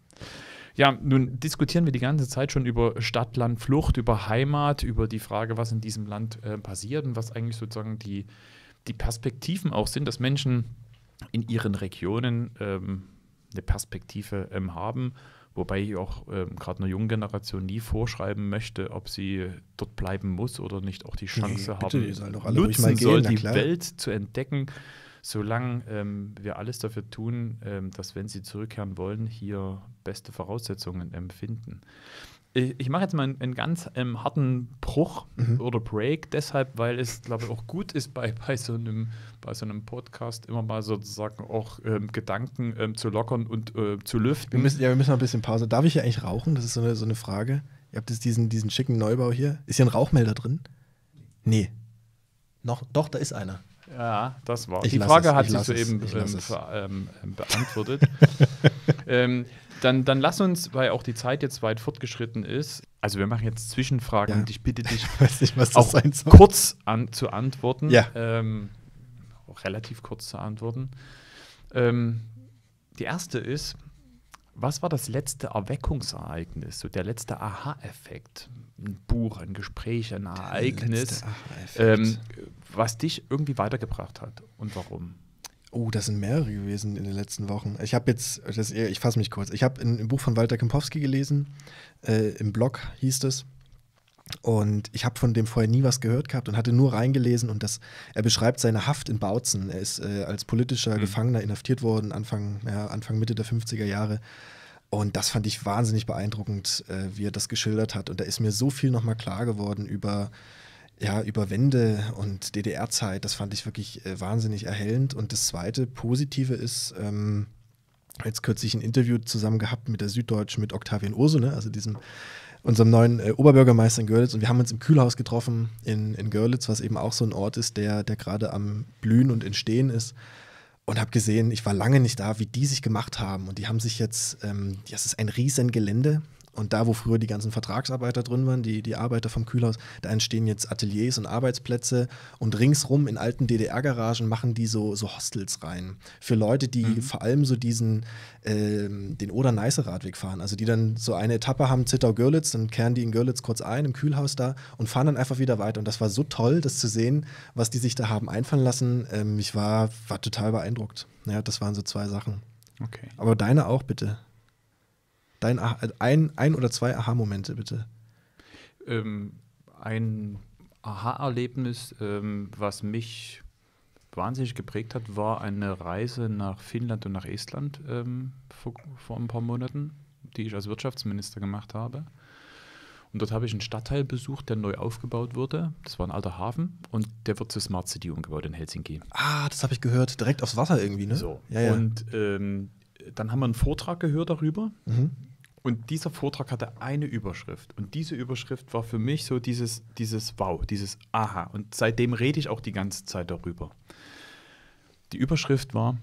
Ja, nun diskutieren wir die ganze Zeit schon über Stadt, Land, Flucht, über Heimat, über die Frage, was in diesem Land äh, passiert und was eigentlich sozusagen die, die Perspektiven auch sind, dass Menschen in ihren Regionen ähm, eine Perspektive ähm, haben Wobei ich auch ähm, gerade einer jungen Generation nie vorschreiben möchte, ob sie dort bleiben muss oder nicht auch die Chance nee, bitte, haben, die doch alle nutzen mal gehen, soll, die Welt zu entdecken. Solange ähm, wir alles dafür tun, ähm, dass wenn sie zurückkehren wollen, hier beste Voraussetzungen empfinden ich, ich mache jetzt mal einen, einen ganz ähm, harten Bruch mhm. oder Break, deshalb, weil es, glaube ich, auch gut ist, bei, [LAUGHS] bei, so einem, bei so einem Podcast immer mal sozusagen auch ähm, Gedanken ähm, zu lockern und äh, zu lüften. Wir müssen, ja, wir müssen mal ein bisschen Pause. Darf ich hier eigentlich rauchen? Das ist so eine, so eine Frage. Ihr habt jetzt diesen, diesen schicken Neubau hier. Ist hier ein Rauchmelder drin? Nee. Noch, doch, da ist einer. Ja, das war. Die Frage es, hat sie soeben ähm, ähm, ähm, beantwortet. [LAUGHS] ähm, dann, dann lass uns, weil auch die Zeit jetzt weit fortgeschritten ist, also wir machen jetzt Zwischenfragen ja. und ich bitte dich, [LAUGHS] nicht, auch kurz an, zu antworten. Ja. Ähm, auch relativ kurz zu antworten. Ähm, die erste ist, was war das letzte Erweckungsereignis, so der letzte Aha-Effekt? Ein Buch, ein Gespräch, ein Ereignis, ähm, was dich irgendwie weitergebracht hat und warum? Oh, das sind mehrere gewesen in den letzten Wochen. Ich habe jetzt, das, ich fasse mich kurz. Ich habe ein Buch von Walter Kempowski gelesen, äh, im Blog hieß es. Und ich habe von dem vorher nie was gehört gehabt und hatte nur reingelesen und das, er beschreibt seine Haft in Bautzen. Er ist äh, als politischer mhm. Gefangener inhaftiert worden, Anfang, ja, Anfang Mitte der 50er Jahre. Und das fand ich wahnsinnig beeindruckend, äh, wie er das geschildert hat. Und da ist mir so viel nochmal klar geworden über äh, ja, über Wende und DDR-Zeit. Das fand ich wirklich äh, wahnsinnig erhellend. Und das zweite Positive ist, ähm, jetzt kürzlich ein Interview zusammen gehabt mit der Süddeutschen, mit Octavian Ursule, ne, also diesem unserem neuen äh, Oberbürgermeister in Görlitz. Und wir haben uns im Kühlhaus getroffen in, in Görlitz, was eben auch so ein Ort ist, der, der gerade am Blühen und Entstehen ist und habe gesehen, ich war lange nicht da, wie die sich gemacht haben. Und die haben sich jetzt, ähm, das ist ein Riesengelände, und da, wo früher die ganzen Vertragsarbeiter drin waren, die, die Arbeiter vom Kühlhaus, da entstehen jetzt Ateliers und Arbeitsplätze. Und ringsrum in alten DDR-Garagen machen die so, so Hostels rein. Für Leute, die mhm. vor allem so diesen, ähm, den Oder-Neiße-Radweg fahren. Also die dann so eine Etappe haben, Zittau-Görlitz, dann kehren die in Görlitz kurz ein, im Kühlhaus da und fahren dann einfach wieder weiter. Und das war so toll, das zu sehen, was die sich da haben einfallen lassen. Ähm, ich war, war total beeindruckt. Ja, das waren so zwei Sachen. Okay. Aber deine auch bitte. Dein also ein, ein oder zwei Aha-Momente, bitte. Ähm, ein Aha-Erlebnis, ähm, was mich wahnsinnig geprägt hat, war eine Reise nach Finnland und nach Estland ähm, vor, vor ein paar Monaten, die ich als Wirtschaftsminister gemacht habe. Und dort habe ich einen Stadtteil besucht, der neu aufgebaut wurde. Das war ein alter Hafen und der wird zur Smart City umgebaut in Helsinki. Ah, das habe ich gehört. Direkt aufs Wasser irgendwie, ne? So. Ja, ja. Und ähm, dann haben wir einen Vortrag gehört darüber. Mhm. Und dieser Vortrag hatte eine Überschrift. Und diese Überschrift war für mich so dieses, dieses Wow, dieses Aha. Und seitdem rede ich auch die ganze Zeit darüber. Die Überschrift war,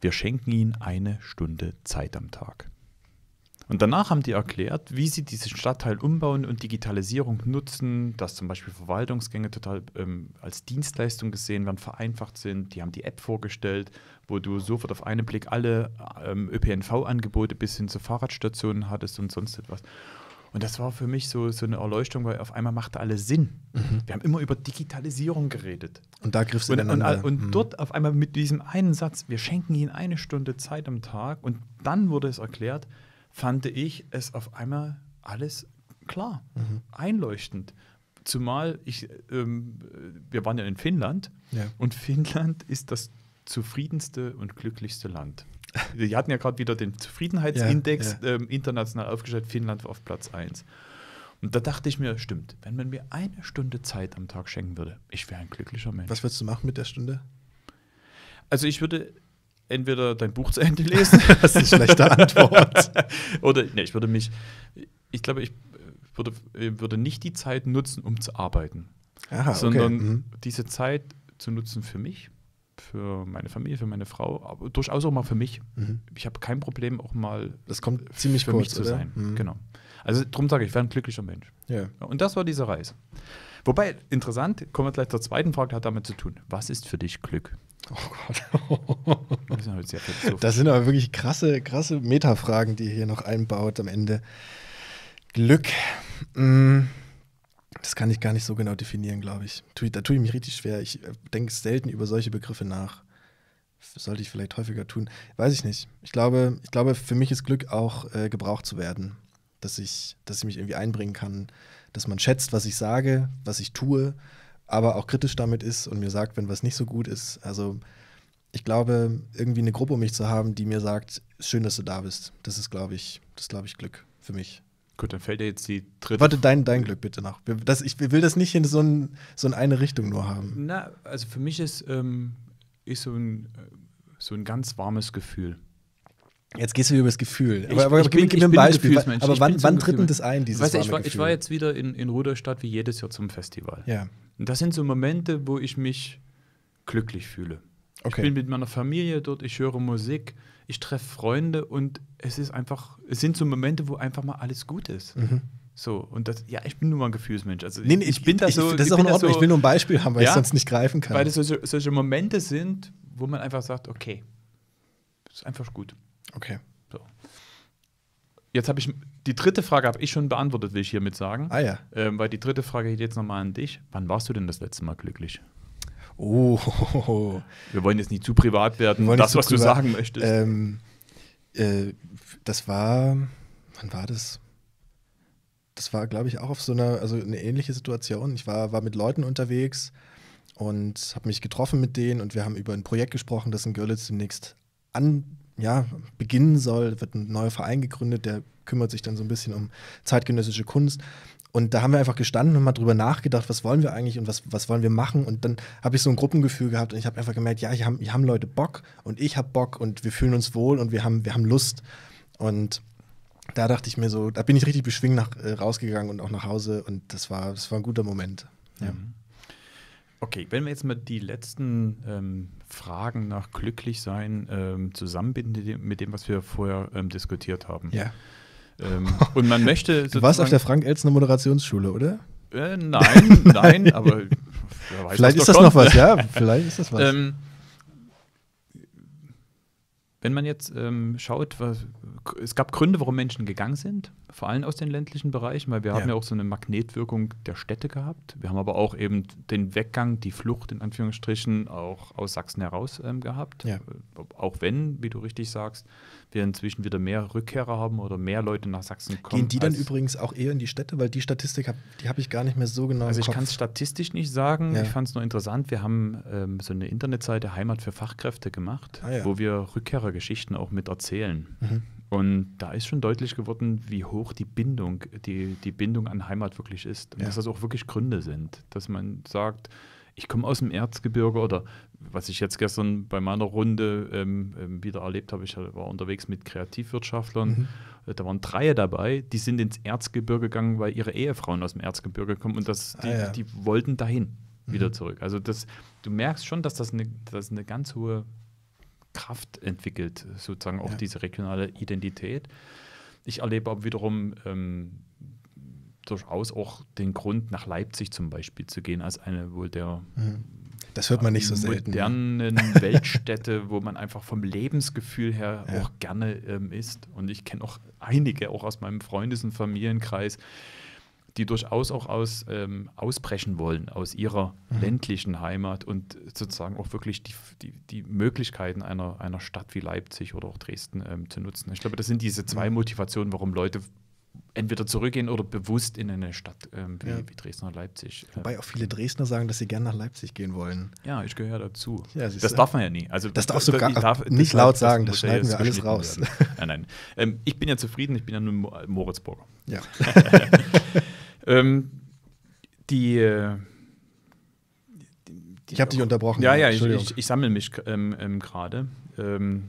wir schenken Ihnen eine Stunde Zeit am Tag. Und danach haben die erklärt, wie sie diesen Stadtteil umbauen und Digitalisierung nutzen, dass zum Beispiel Verwaltungsgänge total ähm, als Dienstleistung gesehen werden, vereinfacht sind. Die haben die App vorgestellt, wo du sofort auf einen Blick alle ähm, ÖPNV-Angebote bis hin zu Fahrradstationen hattest und sonst etwas. Und das war für mich so, so eine Erleuchtung, weil auf einmal machte alles Sinn. Mhm. Wir haben immer über Digitalisierung geredet. Und da griffst du und, und, und mhm. dort auf einmal mit diesem einen Satz, wir schenken ihnen eine Stunde Zeit am Tag und dann wurde es erklärt, fand ich es auf einmal alles klar, mhm. einleuchtend. Zumal ich, ähm, wir waren ja in Finnland ja. und Finnland ist das zufriedenste und glücklichste Land. [LAUGHS] Wir hatten ja gerade wieder den Zufriedenheitsindex ja, ja. Ähm, international aufgestellt, Finnland war auf Platz 1. Und da dachte ich mir, stimmt, wenn man mir eine Stunde Zeit am Tag schenken würde, ich wäre ein glücklicher Mensch. Was würdest du machen mit der Stunde? Also ich würde entweder dein Buch zu Ende lesen. [LAUGHS] das ist eine schlechte Antwort. [LAUGHS] Oder, ne, ich würde mich, ich glaube, ich würde, würde nicht die Zeit nutzen, um zu arbeiten, Aha, sondern okay. mhm. diese Zeit zu nutzen für mich, für meine Familie, für meine Frau, aber durchaus auch mal für mich. Mhm. Ich habe kein Problem, auch mal das kommt ziemlich für kurz, mich zu oder? sein. Mhm. Genau. Also darum sage ich, ich wäre ein glücklicher Mensch. Ja. Und das war diese Reise. Wobei, interessant, kommen wir gleich zur zweiten Frage, hat damit zu tun. Was ist für dich Glück? Oh Gott. [LAUGHS] das sind aber wirklich krasse, krasse Metafragen, die ihr hier noch einbaut am Ende. Glück. Mm, das kann ich gar nicht so genau definieren, glaube ich. Da tue ich mich richtig schwer. Ich äh, denke selten über solche Begriffe nach. Das sollte ich vielleicht häufiger tun. Weiß ich nicht. Ich glaube, ich glaube für mich ist Glück auch äh, gebraucht zu werden. Dass ich, dass ich mich irgendwie einbringen kann, dass man schätzt, was ich sage, was ich tue aber auch kritisch damit ist und mir sagt, wenn was nicht so gut ist. Also ich glaube, irgendwie eine Gruppe um mich zu haben, die mir sagt, schön, dass du da bist. Das ist, glaube ich, das glaube ich Glück für mich. Gut, dann fällt dir jetzt die dritte. Warte, dein, dein Glück bitte noch. Das, ich will das nicht in so, ein, so eine Richtung nur haben. Na, also für mich ist, ähm, ist so, ein, äh, so ein ganz warmes Gefühl. Jetzt gehst du über das Gefühl. Aber, aber ich, ich gib, bin, gib mir ein Beispiel. aber wann, wann tritt denn das ein, dieses weißt, warme ich war, Gefühl? Ich war jetzt wieder in, in Ruderstadt wie jedes Jahr zum Festival. Ja. Und das sind so Momente, wo ich mich glücklich fühle. Okay. Ich bin mit meiner Familie dort, ich höre Musik, ich treffe Freunde und es ist einfach, es sind so Momente, wo einfach mal alles gut ist. Mhm. So, und das, ja, ich bin nur mal ein Gefühlsmensch. Also nee, nee, ich, ich bin da so. das ist auch in Ordnung, so, ich will nur ein Beispiel haben, weil ja, ich sonst nicht greifen kann. Weil es solche, solche Momente sind, wo man einfach sagt, okay, das ist einfach gut. Okay. So. Jetzt habe ich die dritte Frage habe ich schon beantwortet, will ich hiermit sagen. Ah ja. Ähm, weil die dritte Frage geht jetzt nochmal an dich. Wann warst du denn das letzte Mal glücklich? Oh. Wir wollen jetzt nicht zu privat werden, das, was privat. du sagen möchtest. Ähm, äh, das war, wann war das? Das war, glaube ich, auch auf so einer, also eine ähnliche Situation. Ich war, war mit Leuten unterwegs und habe mich getroffen mit denen und wir haben über ein Projekt gesprochen, das in Görlitz demnächst an, ja, beginnen soll, wird ein neuer Verein gegründet, der kümmert sich dann so ein bisschen um zeitgenössische Kunst. Und da haben wir einfach gestanden und mal drüber nachgedacht, was wollen wir eigentlich und was, was wollen wir machen. Und dann habe ich so ein Gruppengefühl gehabt und ich habe einfach gemerkt, ja, hier haben, hier haben Leute Bock und ich habe Bock und wir fühlen uns wohl und wir haben, wir haben Lust. Und da dachte ich mir so, da bin ich richtig beschwingt nach, äh, rausgegangen und auch nach Hause und das war, das war ein guter Moment. Ja. Mhm. Okay, wenn wir jetzt mal die letzten ähm, Fragen nach Glücklichsein ähm, zusammenbinden mit dem, was wir vorher ähm, diskutiert haben. Ja. Ähm, und man möchte. [LAUGHS] Du warst auf der Frank-Elzner-Moderationsschule, oder? Äh, nein, nein, aber. [LAUGHS] Weiß, Vielleicht ist das schon. noch was, ja. Vielleicht ist das was. Ähm, wenn man jetzt ähm, schaut, was, es gab Gründe, warum Menschen gegangen sind, vor allem aus den ländlichen Bereichen, weil wir ja. haben ja auch so eine Magnetwirkung der Städte gehabt. Wir haben aber auch eben den Weggang, die Flucht in Anführungsstrichen auch aus Sachsen heraus ähm, gehabt. Ja. Äh, auch wenn, wie du richtig sagst, wir inzwischen wieder mehr Rückkehrer haben oder mehr Leute nach Sachsen kommen. Gehen die dann übrigens auch eher in die Städte? Weil die Statistik, hab, die habe ich gar nicht mehr so genau Also ich kann es statistisch nicht sagen. Ja. Ich fand es nur interessant. Wir haben ähm, so eine Internetseite Heimat für Fachkräfte gemacht, ah, ja. wo wir Rückkehrergeschichten auch mit erzählen. Mhm. Und da ist schon deutlich geworden, wie hoch die Bindung, die, die Bindung an Heimat wirklich ist. Und ja. dass das auch wirklich Gründe sind. Dass man sagt, ich komme aus dem Erzgebirge oder was ich jetzt gestern bei meiner Runde ähm, ähm wieder erlebt habe, ich war unterwegs mit Kreativwirtschaftlern, mhm. Äh, da waren drei dabei, die sind ins Erzgebirge gegangen, weil ihre Ehefrauen aus dem Erzgebirge kommen und das, ah, die, ah, ja. die wollten dahin mhm. wieder zurück. Also das, du merkst schon, dass das eine, das eine ganz hohe Kraft entwickelt, sozusagen auch ja. diese regionale Identität. Ich erlebe aber wiederum ähm, durchaus auch den Grund, nach Leipzig zum Beispiel zu gehen, als eine wohl der mhm. Das hört man nicht so äh, selten. modernen [LAUGHS] Weltstädte, wo man einfach vom Lebensgefühl her ja. auch gerne ähm, ist. Und ich kenne auch einige, auch aus meinem Freundes- und Familienkreis, die durchaus auch aus, ähm, ausbrechen wollen aus ihrer mhm. ländlichen Heimat und sozusagen auch wirklich die, die, die, Möglichkeiten einer, einer Stadt wie Leipzig oder auch Dresden ähm, zu nutzen. Ich glaube, das sind diese zwei mhm. Motivationen, warum Leute entweder zurückgehen oder bewusst in eine Stadt ähm, wie, ja. wie, Dresden oder Leipzig. Äh. Wobei auch viele Dresdner sagen, dass sie gerne nach Leipzig gehen wollen. Ja, ich gehöre dazu. Ja, das darf man ja nie. Also, das darfst du gar darf, nicht laut sagen, das schneiden wir alles raus. Nein, nein. Ähm, ich bin ja zufrieden, ich bin ja nur Moritzburger. Ja. [LAUGHS] ähm, äh, die, die, Ich habe dich unterbrochen. Ja, ja, ich, ich, ich sammle mich ähm, ähm, gerade. Ähm,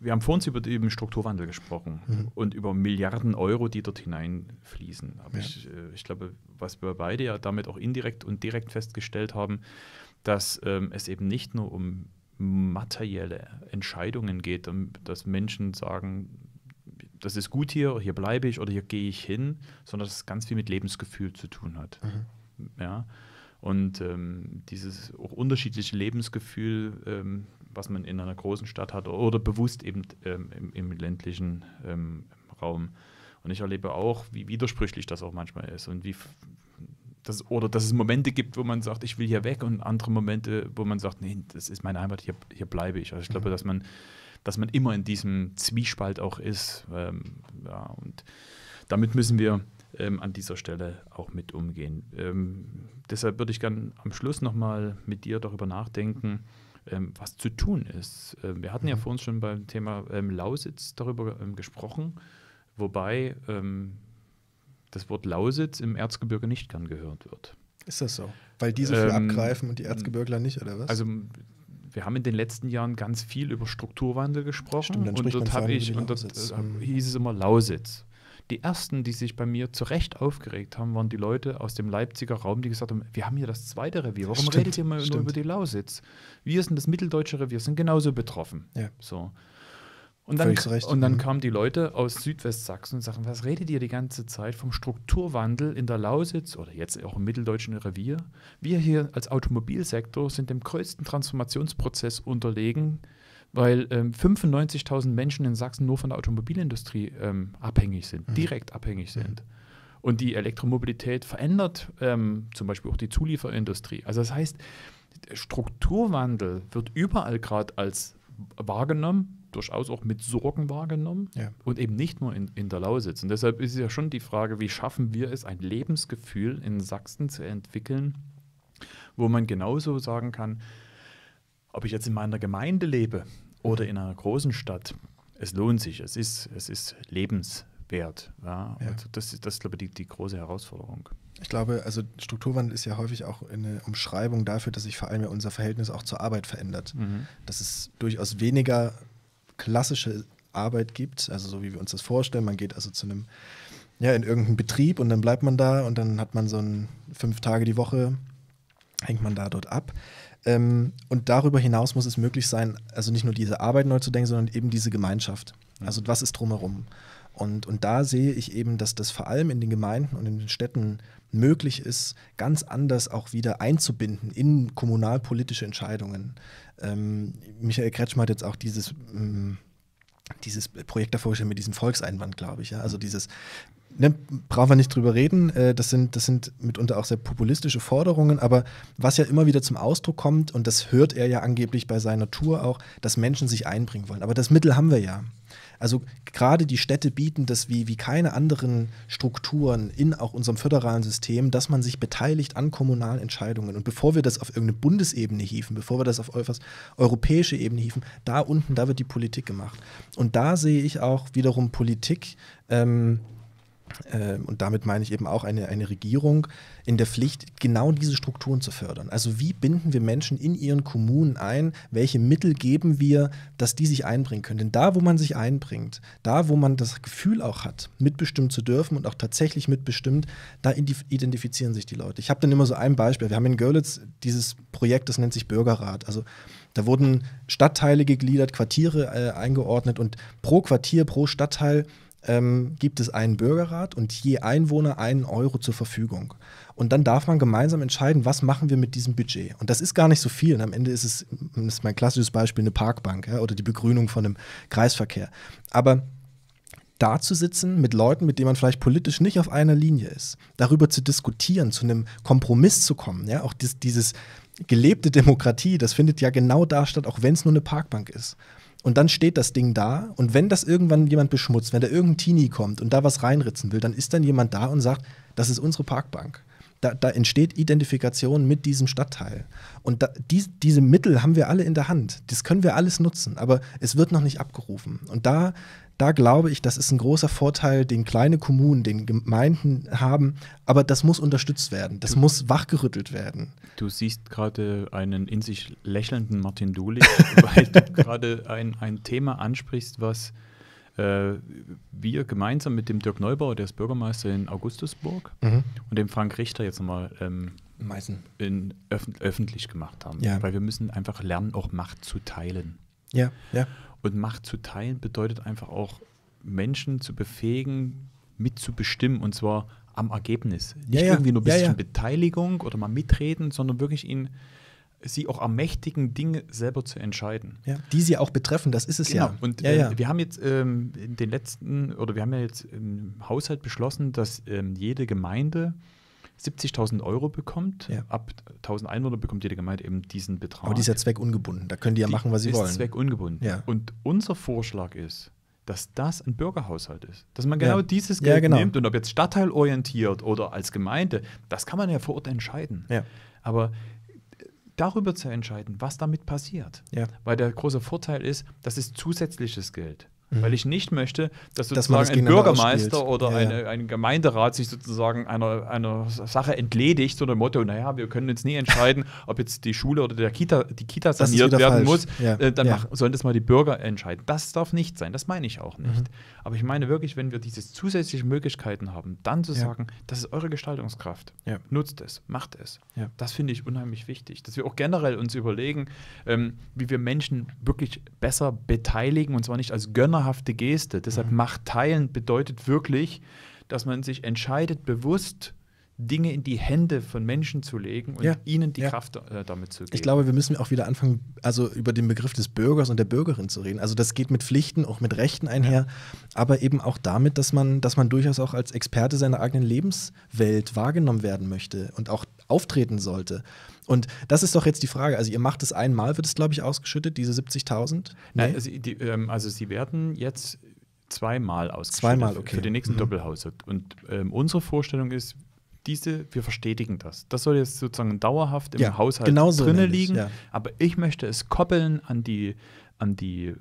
wir haben vorhin über den Strukturwandel gesprochen mhm. und über Milliarden Euro, die dort hineinfließen. Aber ja. ich, äh, ich, glaube, was wir beide ja damit auch indirekt und direkt festgestellt haben, dass ähm, es eben nicht nur um materielle Entscheidungen geht, um, dass Menschen sagen, das ist gut hier, hier bleibe ich oder hier gehe ich hin, sondern dass es ganz viel mit Lebensgefühl zu tun hat. Mhm. Ja. Und ähm, dieses auch unterschiedliche Lebensgefühl ähm, was man in einer großen Stadt hat oder bewusst eben ähm, im, im, ländlichen ähm, Raum. Und ich erlebe auch, wie widersprüchlich das auch manchmal ist und wie das, oder dass es Momente gibt, wo man sagt, ich will hier weg und andere Momente, wo man sagt, nee, das ist meine Heimat, hier, hier bleibe ich. Also ich glaube, mhm. dass man, dass man immer in diesem Zwiespalt auch ist. Ähm, ja, und damit müssen wir ähm, an dieser Stelle auch mit umgehen. Ähm, deshalb würde ich gerne am Schluss nochmal mit dir darüber nachdenken ähm, was zu tun ist. Ähm, wir hatten mhm. ja vor uns schon beim Thema ähm, Lausitz darüber ähm, gesprochen, wobei ähm, das Wort Lausitz im Erzgebirge nicht gern gehört wird. Ist das so? Weil diese viel abgreifen und die Erzgebirgler nicht, oder was? Also wir haben in den letzten Jahren ganz viel über Strukturwandel gesprochen Stimmt, und dort habe ich und dort, äh, mhm. hieß es immer Lausitz. Die ersten, die sich bei mir zu Recht aufgeregt haben, waren die Leute aus dem Leipziger Raum, die gesagt haben: Wir haben hier das zweite Revier. Warum stimmt, redet ihr mal nur über die Lausitz? Wir sind das mitteldeutsche Revier, sind genauso betroffen. Ja. So. Und dann, und dann, mhm. kamen die Leute aus Südwestsachsen und sagten, was redet ihr die ganze Zeit vom Strukturwandel in der Lausitz oder jetzt auch im mitteldeutschen Revier? Wir hier als Automobilsektor sind dem größten Transformationsprozess unterlegen, weil ähm, 95.000 Menschen in Sachsen nur von der Automobilindustrie ähm, abhängig sind, mhm. direkt abhängig mhm. sind. Mhm. Und die Elektromobilität verändert ähm, zum Beispiel auch die Zulieferindustrie. Also das heißt, Strukturwandel wird überall gerade als wahrgenommen, durchaus auch mit Sorgen wahrgenommen ja. und eben nicht nur in, in der Lausitz. Und deshalb ist es ja schon die Frage, wie schaffen wir es, ein Lebensgefühl in Sachsen zu entwickeln, wo man genauso sagen kann, ob ich jetzt in meiner Gemeinde lebe oder in einer großen Stadt, es lohnt sich, es ist, es ist lebenswert. Ja? ja. Also das ist, das ist, glaube ich, die, die große Herausforderung. Ich glaube, also Strukturwandel ist ja häufig auch eine Umschreibung dafür, dass sich vor allem unser Verhältnis auch zur Arbeit verändert. Mhm. Dass es durchaus weniger klassische Arbeit gibt, also so wie wir uns das vorstellen. Man geht also zu einem, ja, in irgendeinen Betrieb und dann bleibt man da und dann hat man so ein fünf Tage die Woche, hängt man da dort ab. Ähm, und darüber hinaus muss es möglich sein, also nicht nur diese Arbeit neu zu denken, sondern eben diese Gemeinschaft. Also was ist drumherum? Und, und da sehe ich eben, dass das vor allem in den Gemeinden und in den Städten möglich ist, ganz anders auch wieder einzubinden in kommunalpolitische Entscheidungen. Ähm, Michael Kretschmer hat jetzt auch dieses ähm, dieses Projekt davor gestellt mit diesem Volkseinwand, glaube ich. Ja? Also dieses, ne, brauchen wir nicht drüber reden. Äh, das sind, das sind mitunter auch sehr populistische Forderungen, aber was ja immer wieder zum Ausdruck kommt, und das hört er ja angeblich bei seiner Tour auch, dass Menschen sich einbringen wollen. Aber das Mittel haben wir ja. Also gerade die Städte bieten das wie, wie keine anderen Strukturen in auch unserem föderalen System, dass man sich beteiligt an kommunalen Entscheidungen. Und bevor wir das auf irgendeine Bundesebene hieven, bevor wir das auf etwas europäische Ebene hieven, da unten, da wird die Politik gemacht. Und da sehe ich auch wiederum Politik ähm, ähm, und damit meine ich eben auch eine, eine Regierung in der Pflicht, genau diese Strukturen zu fördern. Also wie binden wir Menschen in ihren Kommunen ein? Welche Mittel geben wir, dass die sich einbringen können? Denn da, wo man sich einbringt, da, wo man das Gefühl auch hat, mitbestimmen zu dürfen und auch tatsächlich mitbestimmt, da identifizieren sich die Leute. Ich habe dann immer so ein Beispiel. Wir haben in Görlitz dieses Projekt, das nennt sich Bürgerrat. Also da wurden Stadtteile gegliedert, Quartiere äh, eingeordnet und pro Quartier, pro Stadtteil ähm, gibt es einen Bürgerrat und je Einwohner einen Euro zur Verfügung. Und dann darf man gemeinsam entscheiden, was machen wir mit diesem Budget. Und das ist gar nicht so viel. Und ne? am Ende ist es, das ist mein klassisches Beispiel, eine Parkbank ja, oder die Begrünung von einem Kreisverkehr. Aber da zu sitzen mit Leuten, mit denen man vielleicht politisch nicht auf einer Linie ist, darüber zu diskutieren, zu einem Kompromiss zu kommen, ja, auch dies, dieses gelebte Demokratie, das findet ja genau da statt, auch wenn es nur eine Parkbank ist. Und dann steht das Ding da und wenn das irgendwann jemand beschmutzt, wenn da irgendein Teenie kommt und da was reinritzen will, dann ist dann jemand da und sagt, das ist unsere Parkbank. Da, da entsteht Identifikation mit diesem Stadtteil. Und da, die, diese Mittel haben wir alle in der Hand. Das können wir alles nutzen, aber es wird noch nicht abgerufen. Und da da glaube ich, das ist ein großer Vorteil, den kleine Kommunen, den Gemeinden haben. Aber das muss unterstützt werden. Das du, muss wachgerüttelt werden. Du siehst gerade einen in sich lächelnden Martin Dulich, [LAUGHS] weil du gerade ein, ein Thema ansprichst, was äh, wir gemeinsam mit dem Dirk Neubauer, der ist Bürgermeister in Augustusburg, mhm. und dem Frank Richter jetzt nochmal ähm, Meißen. In, öf öffentlich gemacht haben. Ja. Weil wir müssen einfach lernen, auch Macht zu teilen. Ja, ja. Und Macht zu teilen bedeutet einfach auch, Menschen zu befähigen, mitzubestimmen und zwar am Ergebnis. Nicht ja, irgendwie nur ein bisschen ja, Beteiligung oder mal mitreden, sondern wirklich ihn sie auch ermächtigen, Dinge selber zu entscheiden. Ja, die sie auch betreffen, das ist es genau. ja. Und ja, äh, ja. Äh, wir haben jetzt ähm, in den letzten, oder wir haben ja jetzt im Haushalt beschlossen, dass ähm, jede Gemeinde 70.000 Euro bekommt. Ja. Ab 1.000 Einwohner bekommt jede Gemeinde eben diesen Betrag. Aber die ist ja zweckungebunden. Da können die ja die machen, was sie ist wollen. zweckungebunden. Ja. Und unser Vorschlag ist, dass das ein Bürgerhaushalt ist. Dass man genau ja. dieses Geld ja, genau. nimmt und ob jetzt stadtteilorientiert oder als Gemeinde, das kann man ja vor Ort entscheiden. Ja. Aber äh, darüber zu entscheiden, was damit passiert, weil der große Vorteil ist, das ist zusätzliches Geld. Mhm. Weil ich nicht möchte, dass sozusagen dass ein Bürgermeister oder ja, eine, ein Gemeinderat sich sozusagen einer, einer Sache entledigt, so dem Motto, naja, wir können jetzt nie entscheiden, [LAUGHS] ob jetzt die Schule oder der Kita, die Kita saniert werden falsch. muss. Ja. Äh, dann ja. sollen das mal die Bürger entscheiden. Das darf nicht sein, das meine ich auch nicht. Mhm. Aber ich meine wirklich, wenn wir diese zusätzlichen Möglichkeiten haben, dann zu sagen, das ist eure Gestaltungskraft. Nutzt es, macht es. Das finde ich unheimlich wichtig, dass wir auch generell uns überlegen, ähm, wie wir Menschen wirklich besser beteiligen und zwar nicht als Gönner, donnerhafte Geste. Deshalb mhm. Macht teilen bedeutet wirklich, dass man sich entscheidet, bewusst Dinge in die Hände von Menschen zu legen und ja. ihnen die ja. Kraft äh, damit zu geben. Ich glaube, wir müssen auch wieder anfangen, also über den Begriff des Bürgers und der Bürgerin zu reden. Also das geht mit Pflichten, auch mit Rechten einher, ja. aber eben auch damit, dass man, dass man durchaus auch als Experte seiner eigenen Lebenswelt wahrgenommen werden möchte und auch auftreten sollte. Und das ist doch jetzt die Frage. Also, ihr macht es einmal, wird es, glaube ich, ausgeschüttet, diese 70.000? Nein, Also, die, ähm, also, sie werden jetzt zweimal ausgeschüttet. Zweimal, okay. Für den nächsten mhm. Doppelhaushalt. Und ähm, unsere Vorstellung ist, diese, wir verstetigen das. Das soll jetzt sozusagen dauerhaft im ja, Haushalt genau so drinne liegen. Ja. Aber ich möchte es koppeln an die an die,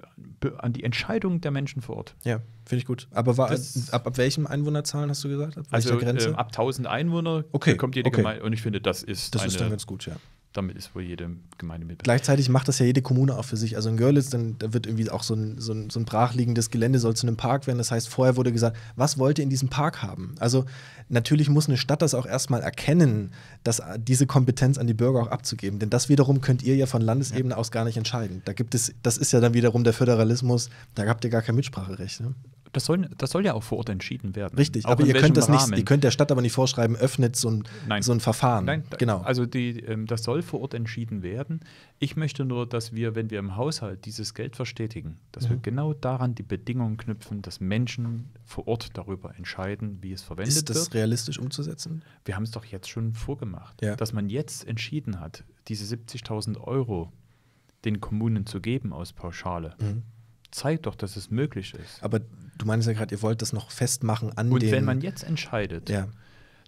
an die Entscheidung der Menschen vor Ort. Ja, finde ich gut. Aber war, ab, ab welchen Einwohnerzahlen hast du gesagt? Ab also äh, ab 1000 Einwohner okay. kommt jede okay. Gemeinde. Und ich finde, das ist. Das eine, ist dann ganz gut, ja damit ist wohl jede Gemeinde mit. Gleichzeitig macht das ja jede Kommune auch für sich. Also in Görlitz, dann, da wird irgendwie auch so ein, so, ein, so ein brachliegendes Gelände soll zu einem Park werden. Das heißt, vorher wurde gesagt, was wollt ihr in diesem Park haben? Also natürlich muss eine Stadt das auch erstmal erkennen, dass äh, diese Kompetenz an die Bürger auch abzugeben. Denn das wiederum könnt ihr ja von Landesebene ja. aus gar nicht entscheiden. Da gibt es, das ist ja dann wiederum der Föderalismus, da habt ihr gar kein Mitspracherecht. Ne? Das soll, das soll ja auch vor Ort entschieden werden. Richtig, auch aber ihr könnt das nicht, ihr könnt der Stadt aber nicht vorschreiben, öffnet so ein, Nein. So ein Verfahren. Nein, genau. Also die, ähm, das soll vor Ort entschieden werden. Ich möchte nur, dass wir, wenn wir im Haushalt dieses Geld verstetigen, dass mhm. wir genau daran die Bedingungen knüpfen, dass Menschen vor Ort darüber entscheiden, wie es verwendet wird. Ist das wird. realistisch umzusetzen? Wir haben es doch jetzt schon vorgemacht, ja. dass man jetzt entschieden hat, diese 70.000 Euro den Kommunen zu geben aus Pauschale. Mhm zeigt doch, dass es möglich ist. Aber du meinst ja gerade, ihr wollt das noch festmachen an Und dem. Und wenn man jetzt entscheidet, ja.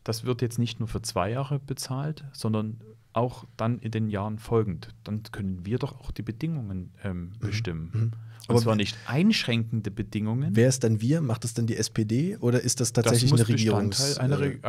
das wird jetzt nicht nur für zwei Jahre bezahlt, sondern auch dann in den Jahren folgend, dann können wir doch auch die Bedingungen ähm, mhm. bestimmen. Mhm. Aber und zwar nicht einschränkende Bedingungen. Wer ist dann wir? Macht es denn die SPD oder ist das tatsächlich das muss eine Regierungs äh, einer, Re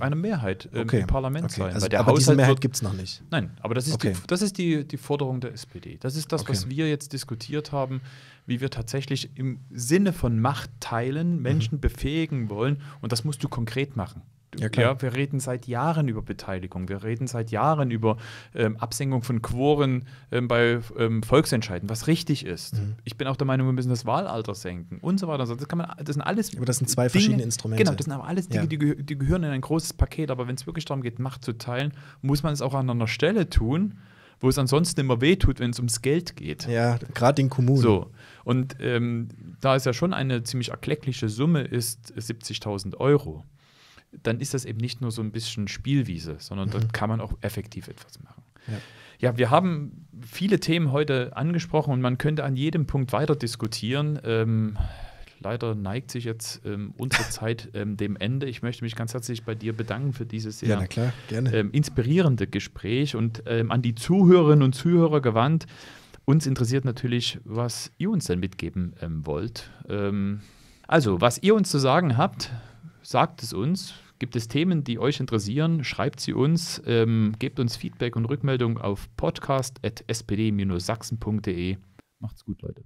eine Mehrheit okay. im Parlament okay. sein? Also, aber Haushalt diese Mehrheit gibt es noch nicht. Nein, aber das ist, okay. die, das ist die, die Forderung der SPD. Das ist das, was wir jetzt diskutiert haben, wie wir tatsächlich im Sinne von Macht teilen Menschen mhm. befähigen wollen. Und das musst du konkret machen. Ja, ja, wir reden seit Jahren über Beteiligung, wir reden seit Jahren über ähm, Absenkung von Quoren ähm, bei ähm, Volksentscheiden, was richtig ist. Mhm. Ich bin auch der Meinung, wir müssen das Wahlalter senken und so weiter. Also, das, kann man, das sind alles. Aber das sind zwei Dinge, verschiedene Instrumente. Genau, das sind aber alles Dinge, ja. die, die, gehören in ein großes Paket. Aber wenn es wirklich darum geht, Macht zu teilen, muss man es auch an einer Stelle tun, wo es ansonsten immer wehtut, wenn es ums Geld geht. Ja, gerade den Kommunen. So. Und ähm, da es ja schon eine ziemlich erkleckliche Summe ist, 70.000 Euro dann ist das eben nicht nur so ein bisschen Spielwiese, sondern mhm. dort kann man auch effektiv etwas machen. Ja. ja. wir haben viele Themen heute angesprochen und man könnte an jedem Punkt weiter diskutieren. Ähm, leider neigt sich jetzt ähm, unsere [LAUGHS] Zeit ähm, dem Ende. Ich möchte mich ganz herzlich bei dir bedanken für dieses sehr ja, klar, ähm, inspirierende Gespräch und ähm, an die Zuhörerinnen und Zuhörer gewandt. Uns interessiert natürlich, was ihr uns denn mitgeben ähm, wollt. Ähm, also, was ihr uns zu sagen habt, sagt es uns. Gibt es Themen, die euch interessieren? Schreibt sie uns. Ähm, gebt uns Feedback und Rückmeldung auf podcast.spd-sachsen.de. Macht's gut, Leute.